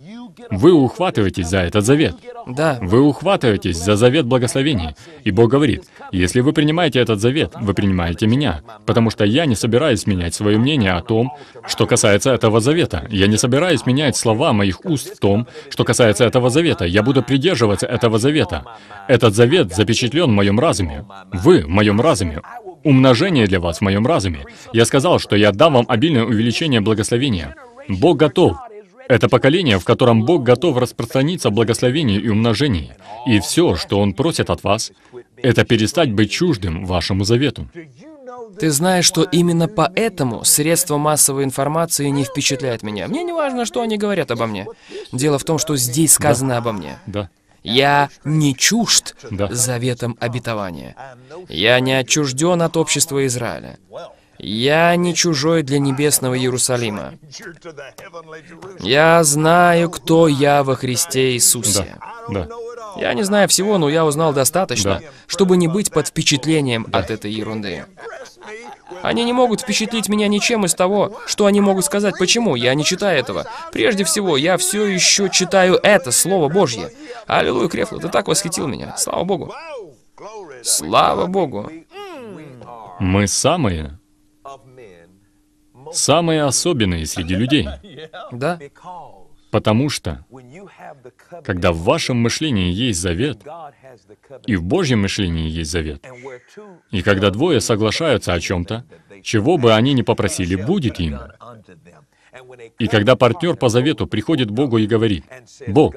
Вы ухватываетесь за этот завет. Да. Вы ухватываетесь за завет благословения. И Бог говорит, если вы принимаете этот завет, вы принимаете меня, потому что я не собираюсь менять свое мнение о том, что касается этого завета. Я не собираюсь менять слова моих уст в том, что касается этого завета. Я буду придерживаться этого завета. Этот завет запечатлен в моем разуме. Вы в моем разуме умножение для вас в моем разуме. Я сказал, что я дам вам обильное увеличение благословения. Бог готов это поколение, в котором Бог готов распространиться благословение и умножение. И все, что Он просит от вас, это перестать быть чуждым вашему завету. Ты знаешь, что именно поэтому средства массовой информации не впечатляют меня. Мне не важно, что они говорят обо мне. Дело в том, что здесь сказано да. обо мне. Да. Я не чужд да. заветом обетования. Я не отчужден от общества Израиля. Я не чужой для небесного Иерусалима. Я знаю, кто я во Христе Иисусе. Да. Да. Я не знаю всего, но я узнал достаточно, да. чтобы не быть под впечатлением да. от этой ерунды. Они не могут впечатлить меня ничем из того, что они могут сказать. Почему? Я не читаю этого. Прежде всего, я все еще читаю это Слово Божье. Аллилуйя, Крефло, ты так восхитил меня. Слава Богу. Слава Богу. Мы самые самые особенные среди людей. Да. Потому что, когда в вашем мышлении есть завет, и в Божьем мышлении есть завет, и когда двое соглашаются о чем-то, чего бы они ни попросили, будет им. И когда партнер по завету приходит Богу и говорит, «Бог,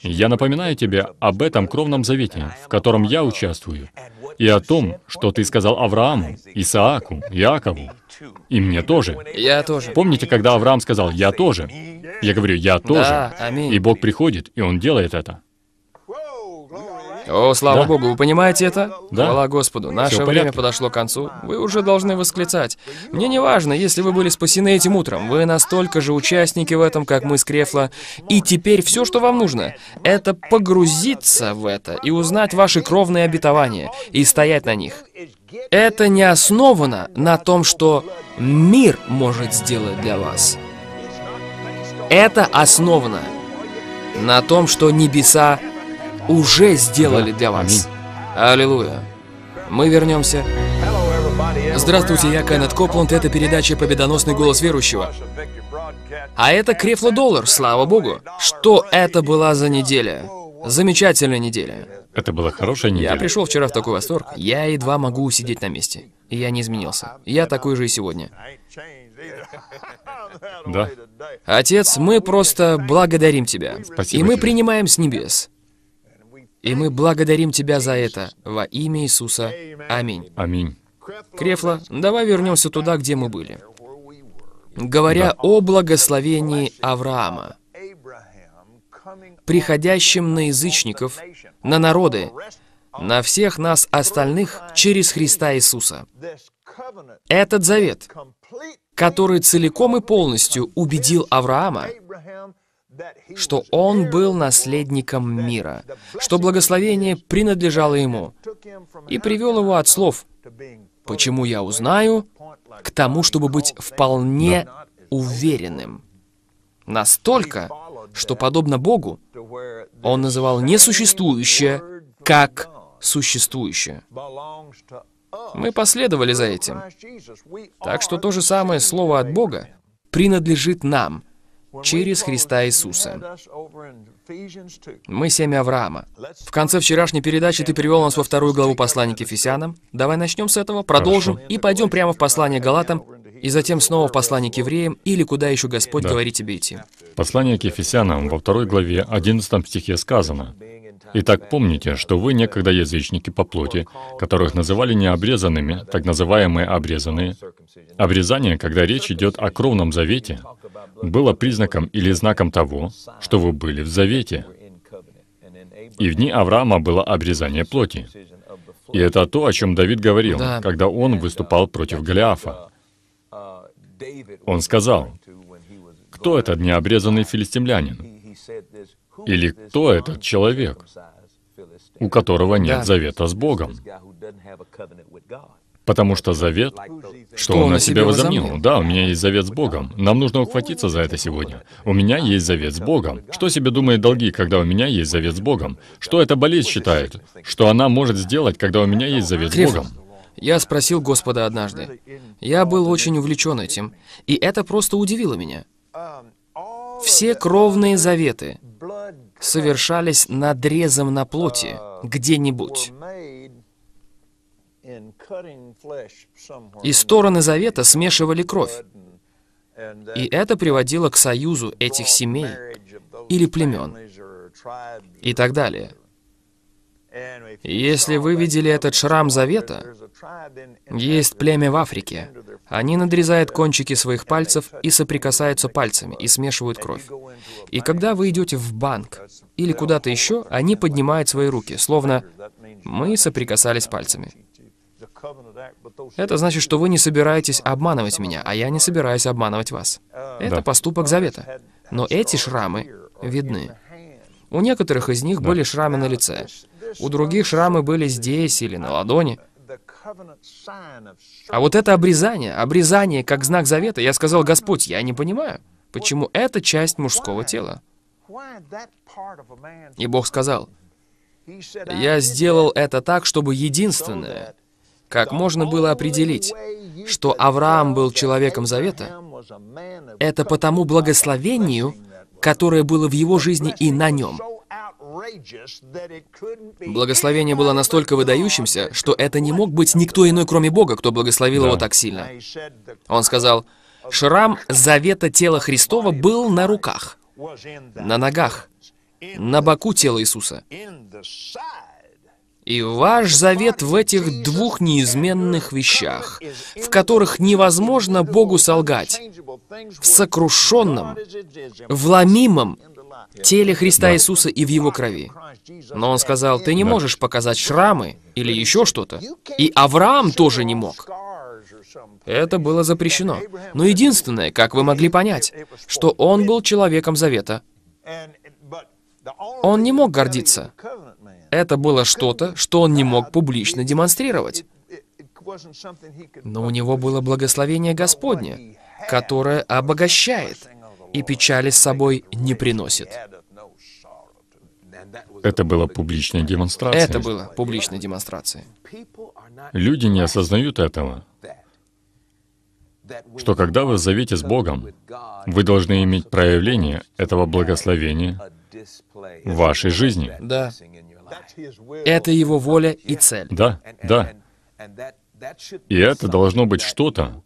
я напоминаю тебе об этом кровном завете, в котором я участвую, и о том, что ты сказал Аврааму, Исааку, Якову, и мне тоже. Я тоже. Помните, когда Авраам сказал «Я тоже»? Я говорю «Я тоже». Да, аминь. И Бог приходит, и Он делает это. О, слава да? Богу, вы понимаете это? Да. Хвала Господу, наше время подошло к концу. Вы уже должны восклицать. Мне не важно, если вы были спасены этим утром. Вы настолько же участники в этом, как мы с Крефла. И теперь все, что вам нужно, это погрузиться в это и узнать ваши кровные обетования и стоять на них. Это не основано на том, что мир может сделать для вас. Это основано на том, что небеса уже сделали для вас. Аллилуйя. Мы вернемся. Здравствуйте, я Кеннет Копланд, это передача «Победоносный голос верующего». А это Крефло Доллар, слава богу. Что это была за неделя? Замечательная неделя. Это была хорошая неделя. Я пришел вчера в такой восторг. Я едва могу сидеть на месте. Я не изменился. Я такой же и сегодня. Да. Отец, мы просто благодарим Тебя. Спасибо. И мы тебе. принимаем с небес и мы благодарим Тебя за это. Во имя Иисуса. Аминь. Аминь. Крефла, давай вернемся туда, где мы были. Говоря да. о благословении Авраама, приходящем на язычников, на народы, на всех нас остальных через Христа Иисуса. Этот завет, который целиком и полностью убедил Авраама, что он был наследником мира, что благословение принадлежало ему, и привел его от слов «Почему я узнаю?» к тому, чтобы быть вполне уверенным. Настолько, что, подобно Богу, он называл несуществующее как существующее. Мы последовали за этим. Так что то же самое слово от Бога принадлежит нам – через Христа Иисуса. Мы семя Авраама. В конце вчерашней передачи ты перевел нас во вторую главу послания к Ефесянам. Давай начнем с этого, продолжим Хорошо. и пойдем прямо в послание Галатам, и затем снова в послание к евреям, или куда еще Господь да. говорит тебе идти. Послание к Ефесянам во второй главе 11 стихе сказано, Итак, помните, что вы некогда язычники по плоти, которых называли необрезанными, так называемые обрезанные. Обрезание, когда речь идет о кровном завете, было признаком или знаком того, что вы были в завете. И в дни Авраама было обрезание плоти. И это то, о чем Давид говорил, да. когда он выступал против Голиафа. Он сказал, кто этот необрезанный филистимлянин? Или кто этот человек, у которого нет завета с Богом? Потому что завет, что он на себя возомнил. Да, у меня есть завет с Богом. Нам нужно ухватиться за это сегодня. У меня есть завет с Богом. Что себе думает долги, когда у меня есть завет с Богом? Что эта болезнь считает? Что она может сделать, когда у меня есть завет с Богом? Я спросил Господа однажды. Я был очень увлечен этим, и это просто удивило меня. Все кровные заветы совершались надрезом на плоти где-нибудь. И стороны завета смешивали кровь. И это приводило к союзу этих семей или племен и так далее. Если вы видели этот шрам завета, есть племя в Африке. Они надрезают кончики своих пальцев и соприкасаются пальцами, и смешивают кровь. И когда вы идете в банк или куда-то еще, они поднимают свои руки, словно «мы соприкасались пальцами». Это значит, что вы не собираетесь обманывать меня, а я не собираюсь обманывать вас. Um, Это да. поступок завета. Но эти шрамы видны. У некоторых из них да. были шрамы на лице. У других шрамы были здесь или на ладони. А вот это обрезание, обрезание как знак завета, я сказал, Господь, я не понимаю, почему это часть мужского тела. И Бог сказал, я сделал это так, чтобы единственное, как можно было определить, что Авраам был человеком завета, это потому благословению, которое было в его жизни и на нем. Благословение было настолько выдающимся, что это не мог быть никто иной, кроме Бога, кто благословил да. его так сильно. Он сказал, «Шрам завета тела Христова был на руках, на ногах, на боку тела Иисуса. И ваш завет в этих двух неизменных вещах, в которых невозможно Богу солгать, в сокрушенном, вломимом теле Христа Иисуса и в Его крови. Но он сказал, ты не можешь показать шрамы или еще что-то. И Авраам тоже не мог. Это было запрещено. Но единственное, как вы могли понять, что он был человеком завета. Он не мог гордиться. Это было что-то, что он не мог публично демонстрировать. Но у него было благословение Господне, которое обогащает и печали с собой не приносит. Это была публичная демонстрация. Это было публичной демонстрацией. Люди не осознают этого, что когда вы в завете с Богом, вы должны иметь проявление этого благословения в вашей жизни. Да. Это Его воля и цель. Да, да. И это должно быть что-то,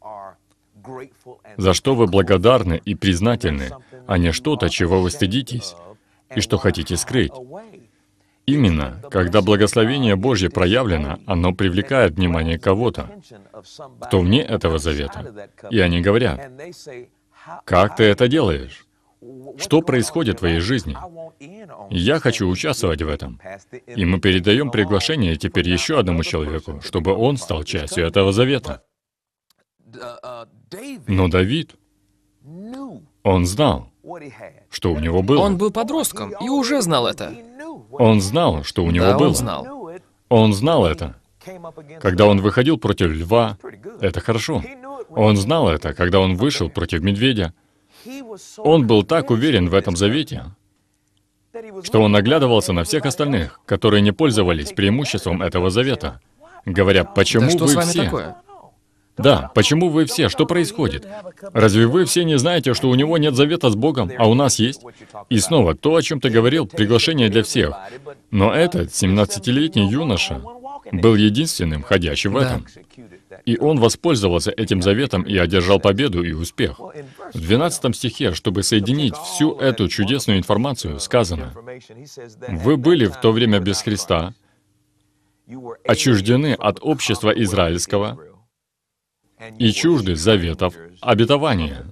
за что вы благодарны и признательны, а не что-то, чего вы стыдитесь и что хотите скрыть. Именно, когда благословение Божье проявлено, оно привлекает внимание кого-то, кто вне этого завета. И они говорят, «Как ты это делаешь? Что происходит в твоей жизни? Я хочу участвовать в этом». И мы передаем приглашение теперь еще одному человеку, чтобы он стал частью этого завета. Но Давид, он знал, что у него было. Он был подростком и уже знал это. Он знал, что у него да, было. он знал. Он знал это. Когда он выходил против льва, это хорошо. Он знал это, когда он вышел против медведя. Он был так уверен в этом завете, что он оглядывался на всех остальных, которые не пользовались преимуществом этого завета, говоря, почему да что вы с вами все... Такое? Да, почему вы все? Что происходит? Разве вы все не знаете, что у него нет завета с Богом, а у нас есть? И снова, то, о чем ты говорил, приглашение для всех. Но этот 17-летний юноша был единственным, ходящим в этом. И он воспользовался этим заветом и одержал победу и успех. В 12 стихе, чтобы соединить всю эту чудесную информацию, сказано, «Вы были в то время без Христа, отчуждены от общества израильского, и чужды заветов обетования.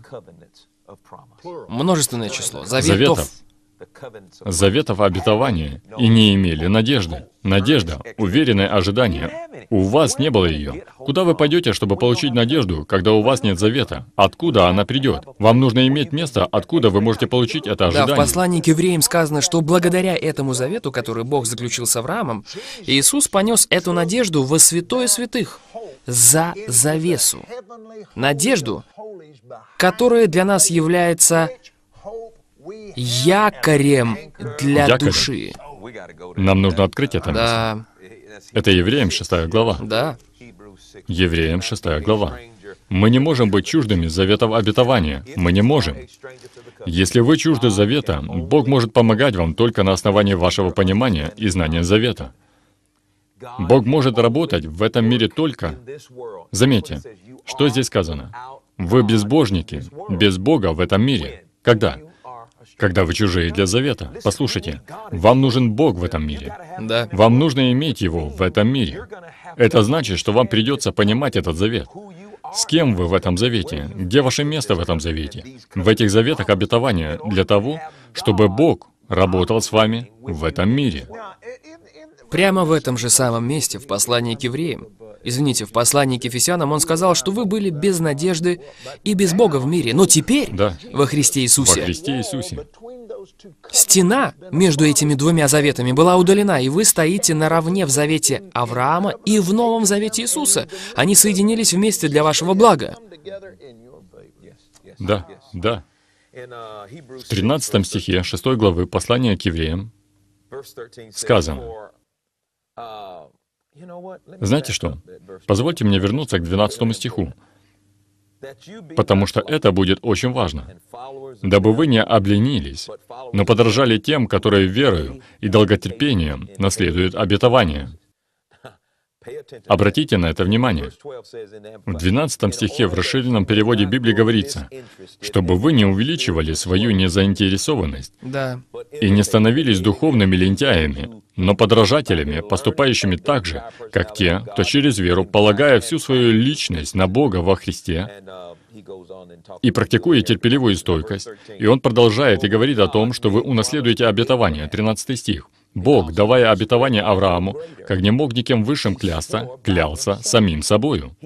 Множественное число заветов. заветов заветов обетования и не имели надежды. Надежда — уверенное ожидание. У вас не было ее. Куда вы пойдете, чтобы получить надежду, когда у вас нет завета? Откуда она придет? Вам нужно иметь место, откуда вы можете получить это ожидание. Да, в послании к евреям сказано, что благодаря этому завету, который Бог заключил с Авраамом, Иисус понес эту надежду во святое святых, за завесу. Надежду, которая для нас является якорем для Якорь. души. Нам нужно открыть это Да. место. Это Евреям 6 глава. Да. Евреям 6 глава. Мы не можем быть чуждыми заветов обетования. Мы не можем. Если вы чужды завета, Бог может помогать вам только на основании вашего понимания и знания завета. Бог может работать в этом мире только... Заметьте, что здесь сказано? Вы безбожники, без Бога в этом мире. Когда? когда вы чужие для завета. Послушайте, вам нужен Бог в этом мире. Да. Вам нужно иметь Его в этом мире. Это значит, что вам придется понимать этот завет. С кем вы в этом завете? Где ваше место в этом завете? В этих заветах обетования для того, чтобы Бог работал с вами в этом мире. Прямо в этом же самом месте, в послании к евреям, Извините, в послании к Ефесянам он сказал, что вы были без надежды и без Бога в мире, но теперь да. во Христе Иисусе. Во Христе Иисусе. Стена между этими двумя заветами была удалена, и вы стоите наравне в завете Авраама и в Новом Завете Иисуса. Они соединились вместе для вашего блага. Да, да. В 13 стихе 6 главы послания к евреям сказано, знаете что? Позвольте мне вернуться к 12 стиху, потому что это будет очень важно. «Дабы вы не обленились, но подражали тем, которые верою и долготерпением наследуют обетование». Обратите на это внимание. В 12 стихе в расширенном переводе Библии говорится, чтобы вы не увеличивали свою незаинтересованность да. и не становились духовными лентяями, но подражателями, поступающими так же, как те, кто через веру, полагая всю свою личность на Бога во Христе, и практикуя терпеливую стойкость, и он продолжает и говорит о том, что вы унаследуете обетование, 13 стих. Бог, давая обетование Аврааму, как не мог никем высшим клясться, клялся самим собою.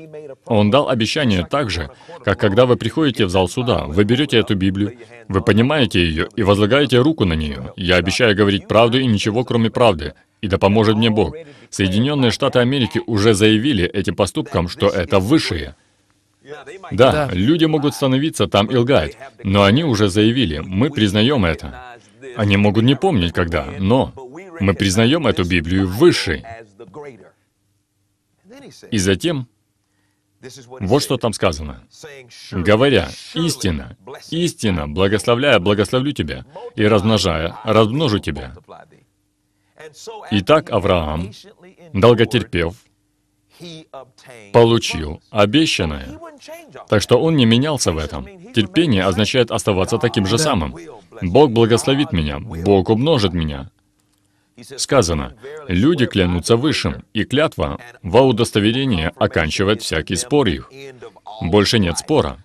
Он дал обещание так же, как когда вы приходите в зал суда, вы берете эту Библию, вы понимаете ее и возлагаете руку на нее. Я обещаю говорить правду и ничего, кроме правды. И да поможет мне Бог. Соединенные Штаты Америки уже заявили этим поступкам, что это высшее. Да, да, люди могут становиться там и лгать, но они уже заявили, мы признаем это. Они могут не помнить когда, но мы признаем эту Библию высшей. И затем, вот что там сказано. «Говоря, истина, истина, благословляя, благословлю тебя, и размножая, размножу тебя». Итак, Авраам, долготерпев, получил обещанное. Так что он не менялся в этом. Терпение означает оставаться таким же самым. Бог благословит меня, Бог умножит меня. Сказано, люди клянутся высшим, и клятва во удостоверение оканчивает всякий спор их. Больше нет спора.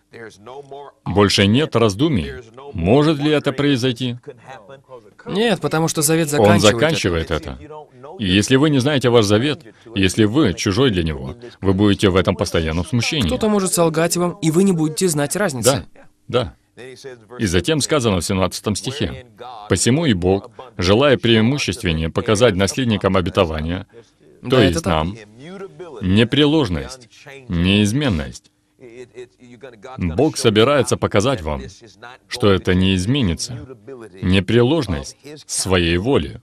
Больше нет раздумий. Может ли это произойти? Нет, потому что завет заканчивает Он заканчивает это. И если вы не знаете ваш завет, если вы чужой для него, вы будете в этом постоянном смущении. Кто-то может солгать вам, и вы не будете знать разницы. Да, да. И затем сказано в 17 стихе, «Посему и Бог, желая преимущественнее показать наследникам обетования, то да, есть нам, непреложность, неизменность. Бог собирается показать вам, что это не изменится, непреложность своей воли.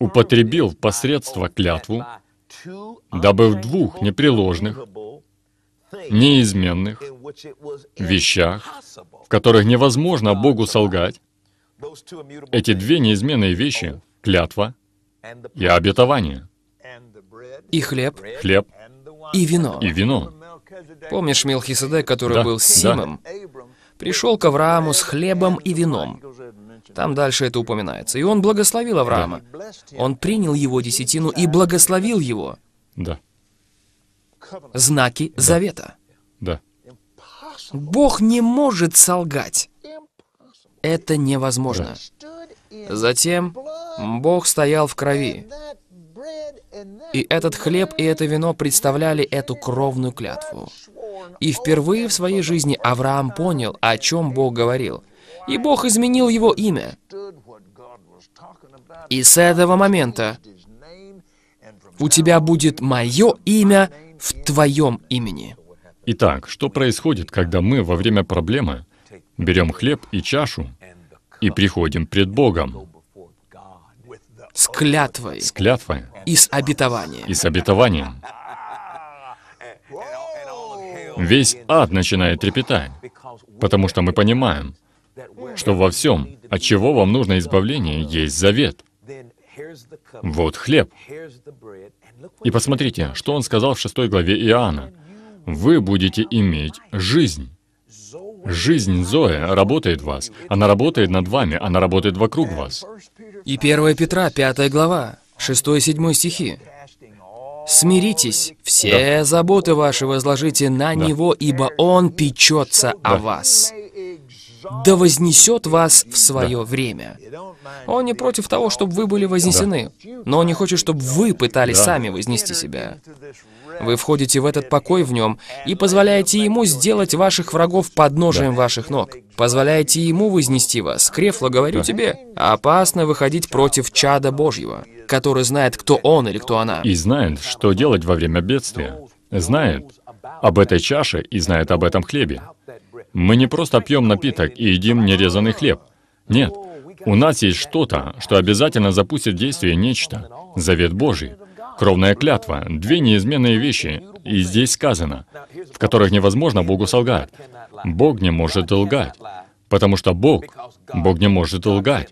Употребил посредство клятву, дабы в двух непреложных неизменных вещах, в которых невозможно Богу солгать, эти две неизменные вещи — клятва и обетование. И хлеб. Хлеб. И вино. И вино. Помнишь Мелхиседек, который да, был Симом? Да. Пришел к Аврааму с хлебом и вином. Там дальше это упоминается. И он благословил Авраама. Да. Он принял его десятину и благословил его. Да знаки завета. Да. Бог не может солгать. Это невозможно. Да. Затем Бог стоял в крови. И этот хлеб и это вино представляли эту кровную клятву. И впервые в своей жизни Авраам понял, о чем Бог говорил. И Бог изменил его имя. И с этого момента у тебя будет мое имя в Твоем имени. Итак, что происходит, когда мы во время проблемы берем хлеб и чашу и приходим пред Богом? С клятвой. С клятвой. И с обетованием. И с обетованием. Весь ад начинает трепетать, потому что мы понимаем, что во всем, от чего вам нужно избавление, есть завет. Вот хлеб, и посмотрите, что он сказал в 6 главе Иоанна. «Вы будете иметь жизнь». Жизнь Зоя работает в вас. Она работает над вами, она работает вокруг вас. И 1 Петра, 5 глава, 6-7 стихи. «Смиритесь, все да. заботы ваши возложите на да. Него, ибо Он печется о вас» да вознесет вас в свое да. время. Он не против того, чтобы вы были вознесены, да. но он не хочет, чтобы вы пытались да. сами вознести себя. Вы входите в этот покой в нем и позволяете ему сделать ваших врагов подножием да. ваших ног. Позволяете ему вознести вас. Крефло, говорю да. тебе, опасно выходить против чада Божьего, который знает, кто он или кто она. И знает, что делать во время бедствия. Знает об этой чаше и знает об этом хлебе. Мы не просто пьем напиток и едим нерезанный хлеб. Нет, у нас есть что-то, что обязательно запустит действие нечто. Завет Божий, кровная клятва, две неизменные вещи, и здесь сказано, в которых невозможно Богу солгать. Бог не может лгать. Потому что Бог, Бог не может лгать.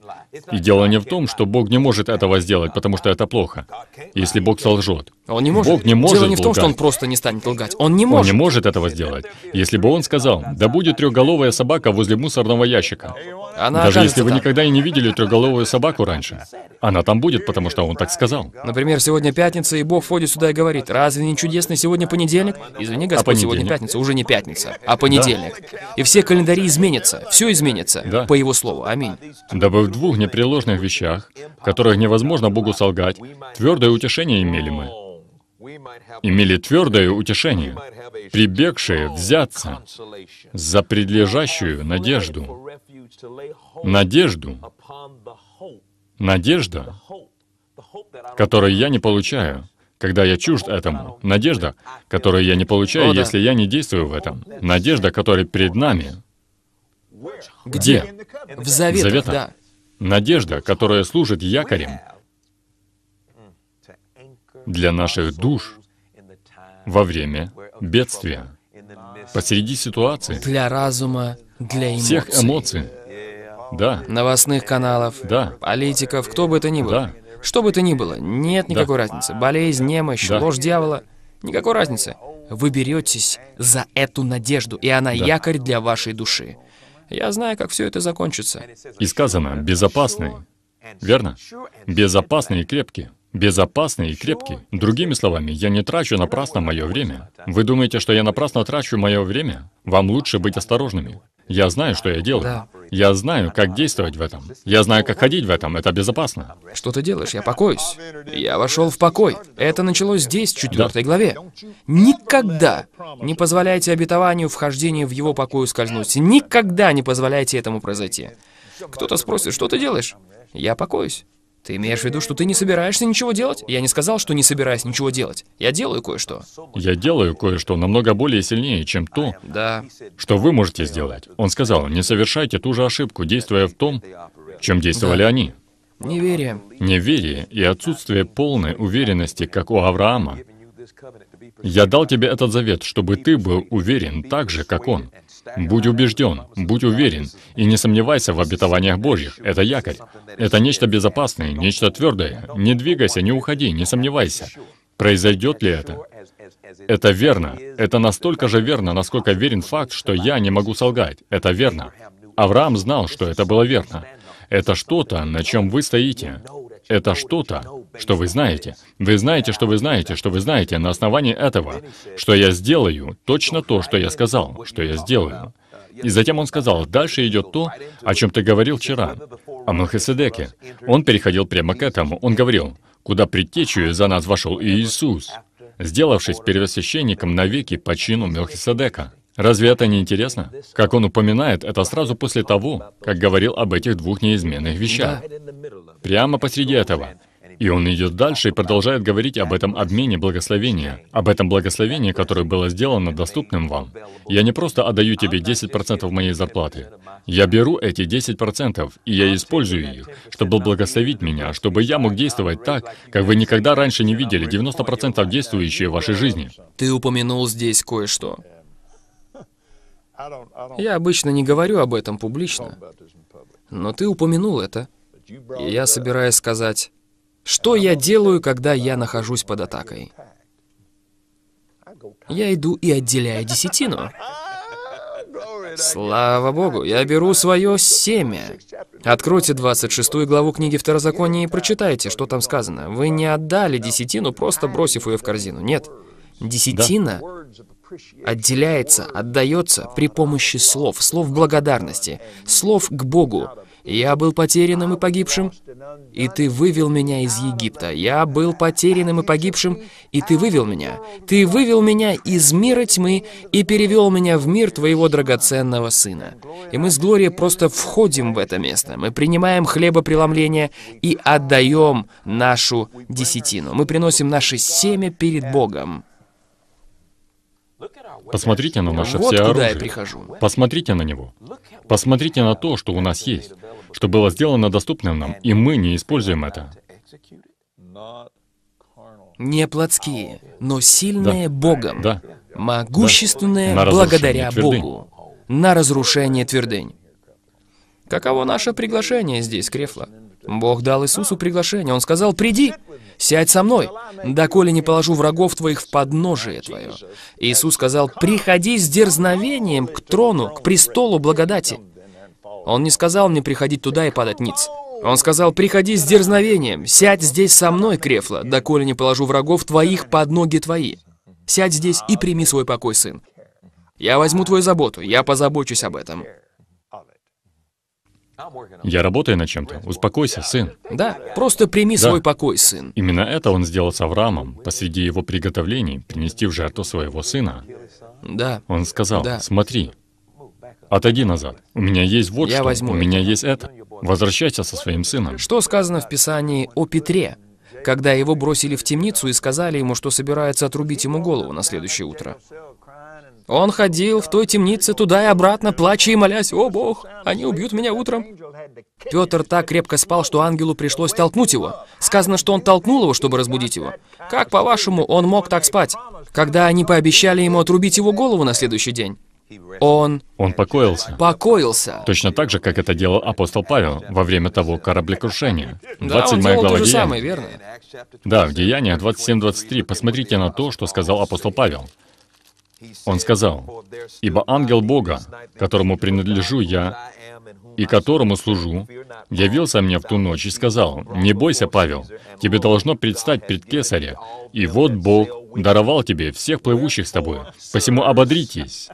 И дело не в том, что Бог не может этого сделать, потому что это плохо. Если Бог солжет. Он не может. Бог не может Дело не в том, лгать. что он просто не станет лгать. Он не может. Он не может этого сделать. Если бы он сказал, да будет трехголовая собака возле мусорного ящика. Она Даже если вы там. никогда и не видели трехголовую собаку раньше, она там будет, потому что он так сказал. Например, сегодня пятница, и Бог входит сюда и говорит, разве не чудесный сегодня понедельник? Извини, а Господь, а понедельник? сегодня пятница, уже не пятница, а понедельник. Да. И все календари изменятся. Все все изменится, да. по его слову. Аминь. Дабы в двух непреложных вещах, в которых невозможно Богу солгать, твердое утешение имели мы. Имели твердое утешение, прибегшие взяться за предлежащую надежду. Надежду. Надежда, которую я не получаю, когда я чужд этому. Надежда, которую я не получаю, если я не действую в этом. Надежда, которая перед нами, где? В Завете. Завета. да. Надежда, которая служит якорем для наших душ во время бедствия, посреди ситуации. Для разума, для эмоций. Всех эмоций. Да. Новостных каналов. Да. Политиков, кто бы это ни был. Да. Что бы это ни было, нет никакой да. разницы. Болезнь, немощь, да. ложь дьявола. Никакой разницы. Вы беретесь за эту надежду, и она да. якорь для вашей души. Я знаю, как все это закончится. И сказано, безопасные. Верно? Безопасные и крепкие. Безопасные и крепкие. Другими словами, я не трачу напрасно мое время. Вы думаете, что я напрасно трачу мое время? Вам лучше быть осторожными. Я знаю, что я делаю. Да. Я знаю, как действовать в этом. Я знаю, как ходить в этом. Это безопасно. Что ты делаешь? Я покоюсь. Я вошел в покой. Это началось здесь, в 4 да. главе. Никогда не позволяйте обетованию вхождения в его покой скользнуть. Никогда не позволяйте этому произойти. Кто-то спросит, что ты делаешь? Я покоюсь. Ты имеешь в виду, что ты не собираешься ничего делать? Я не сказал, что не собираюсь ничего делать. Я делаю кое-что. Я делаю кое-что намного более сильнее, чем то, да. что вы можете сделать. Он сказал, не совершайте ту же ошибку, действуя в том, чем действовали да. они. Неверие. Неверие и отсутствие полной уверенности, как у Авраама. Я дал тебе этот завет, чтобы ты был уверен так же, как он. Будь убежден, будь уверен и не сомневайся в обетованиях Божьих. Это якорь. Это нечто безопасное, нечто твердое. Не двигайся, не уходи, не сомневайся. Произойдет ли это? Это верно. Это настолько же верно, насколько верен факт, что я не могу солгать. Это верно. Авраам знал, что это было верно. Это что-то, на чем вы стоите это что-то, что вы знаете. Вы знаете, что вы знаете, что вы знаете на основании этого, что я сделаю точно то, что я сказал, что я сделаю. И затем он сказал, дальше идет то, о чем ты говорил вчера, о Мелхиседеке. Он переходил прямо к этому. Он говорил, куда предтечью за нас вошел Иисус, сделавшись первосвященником навеки по чину Мелхиседека. Разве это не интересно? Как он упоминает, это сразу после того, как говорил об этих двух неизменных вещах. Прямо посреди этого. И он идет дальше и продолжает говорить об этом обмене благословения, об этом благословении, которое было сделано доступным вам. Я не просто отдаю тебе 10% моей зарплаты. Я беру эти 10%, и я использую их, чтобы благословить меня, чтобы я мог действовать так, как вы никогда раньше не видели 90% действующие в вашей жизни. Ты упомянул здесь кое-что. Я обычно не говорю об этом публично, но ты упомянул это. И я собираюсь сказать, что я делаю, когда я нахожусь под атакой. Я иду и отделяю десятину. Ah, Слава Богу, я беру свое семя. Откройте 26 главу книги Второзакония и прочитайте, что там сказано. Вы не отдали десятину, просто бросив ее в корзину. Нет. Десятина отделяется, отдается при помощи слов, слов благодарности, слов к Богу. «Я был потерянным и погибшим, и ты вывел меня из Египта. Я был потерянным и погибшим, и ты вывел меня. Ты вывел меня из мира тьмы и перевел меня в мир твоего драгоценного сына». И мы с Глорией просто входим в это место. Мы принимаем хлебопреломление и отдаем нашу десятину. Мы приносим наше семя перед Богом. Посмотрите на наше все оружие. Посмотрите на него. Посмотрите на то, что у нас есть, что было сделано доступным нам, и мы не используем это. Не плотские, но сильные да. Богом, да. могущественные да. благодаря твердынь. Богу на разрушение твердынь. Каково наше приглашение здесь, Крефла? Бог дал Иисусу приглашение. Он сказал, «Приди, сядь со мной, доколе не положу врагов твоих в подножие твое». Иисус сказал, «Приходи с дерзновением к трону, к престолу благодати». Он не сказал мне приходить туда и падать ниц. Он сказал, «Приходи с дерзновением, сядь здесь со мной, Крефла, доколе не положу врагов твоих под ноги твои. Сядь здесь и прими свой покой, сын. Я возьму твою заботу, я позабочусь об этом». Я работаю над чем-то. Успокойся, сын. Да, просто прими да. свой покой, сын. Именно это он сделал с Авраамом посреди его приготовлений принести в жертву своего сына. Да. Он сказал, да. смотри, отойди назад. У меня есть вот Я что, возьму у это. меня есть это. Возвращайся со своим сыном. Что сказано в Писании о Петре, когда его бросили в темницу и сказали ему, что собирается отрубить ему голову на следующее утро? Он ходил в той темнице туда и обратно, плача и молясь, «О, Бог, они убьют меня утром!» Петр так крепко спал, что ангелу пришлось толкнуть его. Сказано, что он толкнул его, чтобы разбудить его. Как, по-вашему, он мог так спать, когда они пообещали ему отрубить его голову на следующий день? Он... Он покоился. Покоился. Точно так же, как это делал апостол Павел во время того кораблекрушения. 27 да, он глава то же самое, верно? Да, в Деяниях 27-23. Посмотрите на то, что сказал апостол Павел. Он сказал, «Ибо ангел Бога, которому принадлежу я и которому служу, явился мне в ту ночь и сказал, «Не бойся, Павел, тебе должно предстать пред Кесаря, и вот Бог даровал тебе всех плывущих с тобой, посему ободритесь».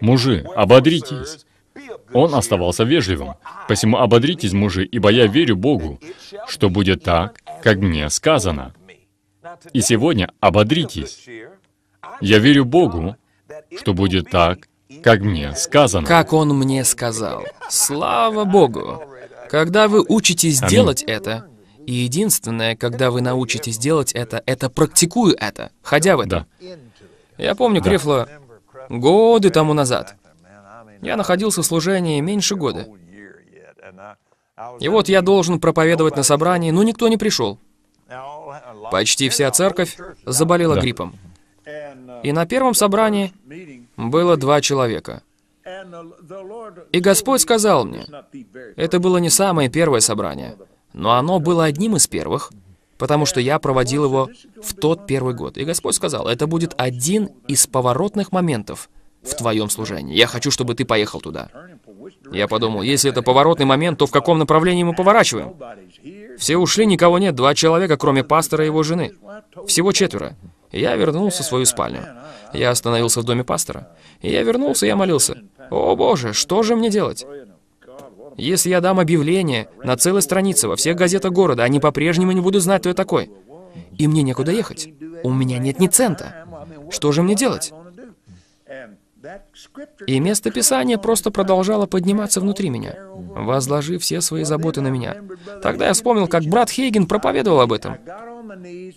Мужи, ободритесь. Он оставался вежливым. «Посему ободритесь, мужи, ибо я верю Богу, что будет так, как мне сказано». И сегодня ободритесь. Я верю Богу, что будет так, как мне сказано. Как Он мне сказал. Слава Богу! Когда вы учитесь Аминь. делать это, и единственное, когда вы научитесь делать это, это практикую это, ходя в это. Да. Я помню, да. Крифло, годы тому назад, я находился в служении меньше года. И вот я должен проповедовать на собрании, но никто не пришел. Почти вся церковь заболела да. гриппом. И на первом собрании было два человека. И Господь сказал мне, это было не самое первое собрание, но оно было одним из первых, потому что я проводил его в тот первый год. И Господь сказал, это будет один из поворотных моментов в твоем служении. Я хочу, чтобы ты поехал туда. Я подумал, если это поворотный момент, то в каком направлении мы поворачиваем? Все ушли, никого нет, два человека, кроме пастора и его жены. Всего четверо. Я вернулся в свою спальню. Я остановился в доме пастора. И я вернулся, я молился. «О, Боже, что же мне делать?» Если я дам объявление на целой странице во всех газетах города, они по-прежнему не будут знать, кто я такой. И мне некуда ехать. У меня нет ни цента. Что же мне делать? И место Писания просто продолжало подниматься внутри меня, возложив все свои заботы на меня. Тогда я вспомнил, как брат Хейген проповедовал об этом.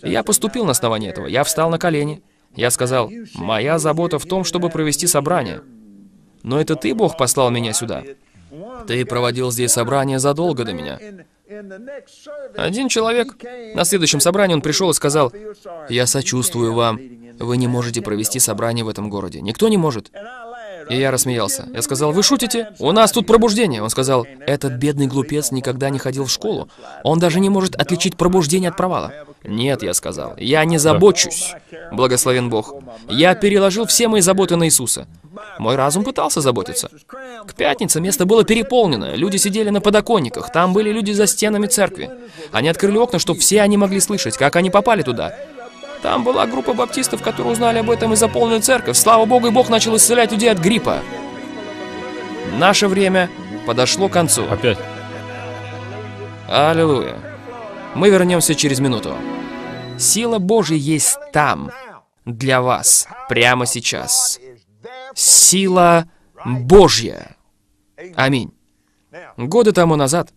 я поступил на основании этого. Я встал на колени. Я сказал, «Моя забота в том, чтобы провести собрание. Но это ты, Бог, послал меня сюда. Ты проводил здесь собрание задолго до меня». Один человек на следующем собрании он пришел и сказал, «Я сочувствую вам. Вы не можете провести собрание в этом городе. Никто не может. И я рассмеялся. Я сказал, вы шутите? У нас тут пробуждение. Он сказал, этот бедный глупец никогда не ходил в школу. Он даже не может отличить пробуждение от провала. Нет, я сказал, я не забочусь. Благословен Бог. Я переложил все мои заботы на Иисуса. Мой разум пытался заботиться. К пятнице место было переполнено, люди сидели на подоконниках, там были люди за стенами церкви. Они открыли окна, чтобы все они могли слышать, как они попали туда. Там была группа баптистов, которые узнали об этом и заполнили церковь. Слава Богу, и Бог начал исцелять людей от гриппа. Наше время подошло к концу. Опять. Аллилуйя. Мы вернемся через минуту. Сила Божья есть там, для вас, прямо сейчас. Сила Божья. Аминь. Годы тому назад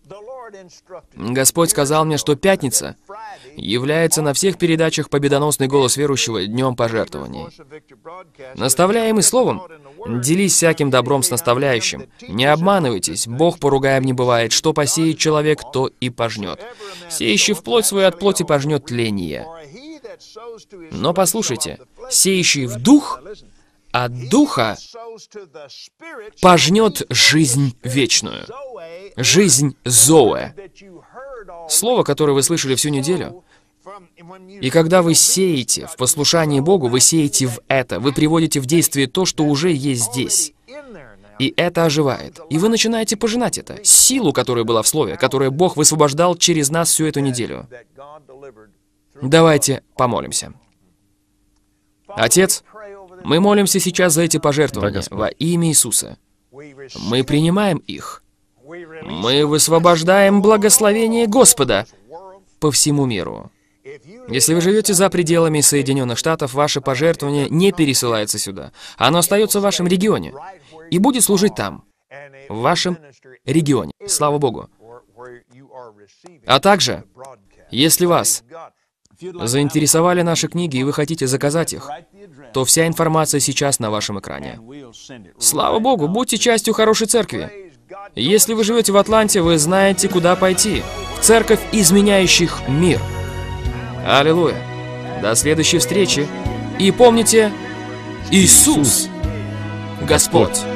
Господь сказал мне, что пятница является на всех передачах «Победоносный голос верующего» днем пожертвований. Наставляемый словом, делись всяким добром с наставляющим. Не обманывайтесь, Бог поругаем не бывает. Что посеет человек, то и пожнет. Сеющий в плоть свою от плоти пожнет тление. Но послушайте, сеющий в дух от Духа пожнет жизнь вечную. Жизнь Зоэ. Слово, которое вы слышали всю неделю. И когда вы сеете в послушании Богу, вы сеете в это, вы приводите в действие то, что уже есть здесь. И это оживает. И вы начинаете пожинать это. Силу, которая была в Слове, которую Бог высвобождал через нас всю эту неделю. Давайте помолимся. Отец, мы молимся сейчас за эти пожертвования да, во имя Иисуса. Мы принимаем их. Мы высвобождаем благословение Господа по всему миру. Если вы живете за пределами Соединенных Штатов, ваше пожертвование не пересылается сюда. Оно остается в вашем регионе и будет служить там, в вашем регионе. Слава Богу. А также, если вас заинтересовали наши книги и вы хотите заказать их, то вся информация сейчас на вашем экране. Слава Богу, будьте частью хорошей церкви. Если вы живете в Атланте, вы знаете, куда пойти. В церковь изменяющих мир. Аллилуйя. До следующей встречи. И помните, Иисус, Господь.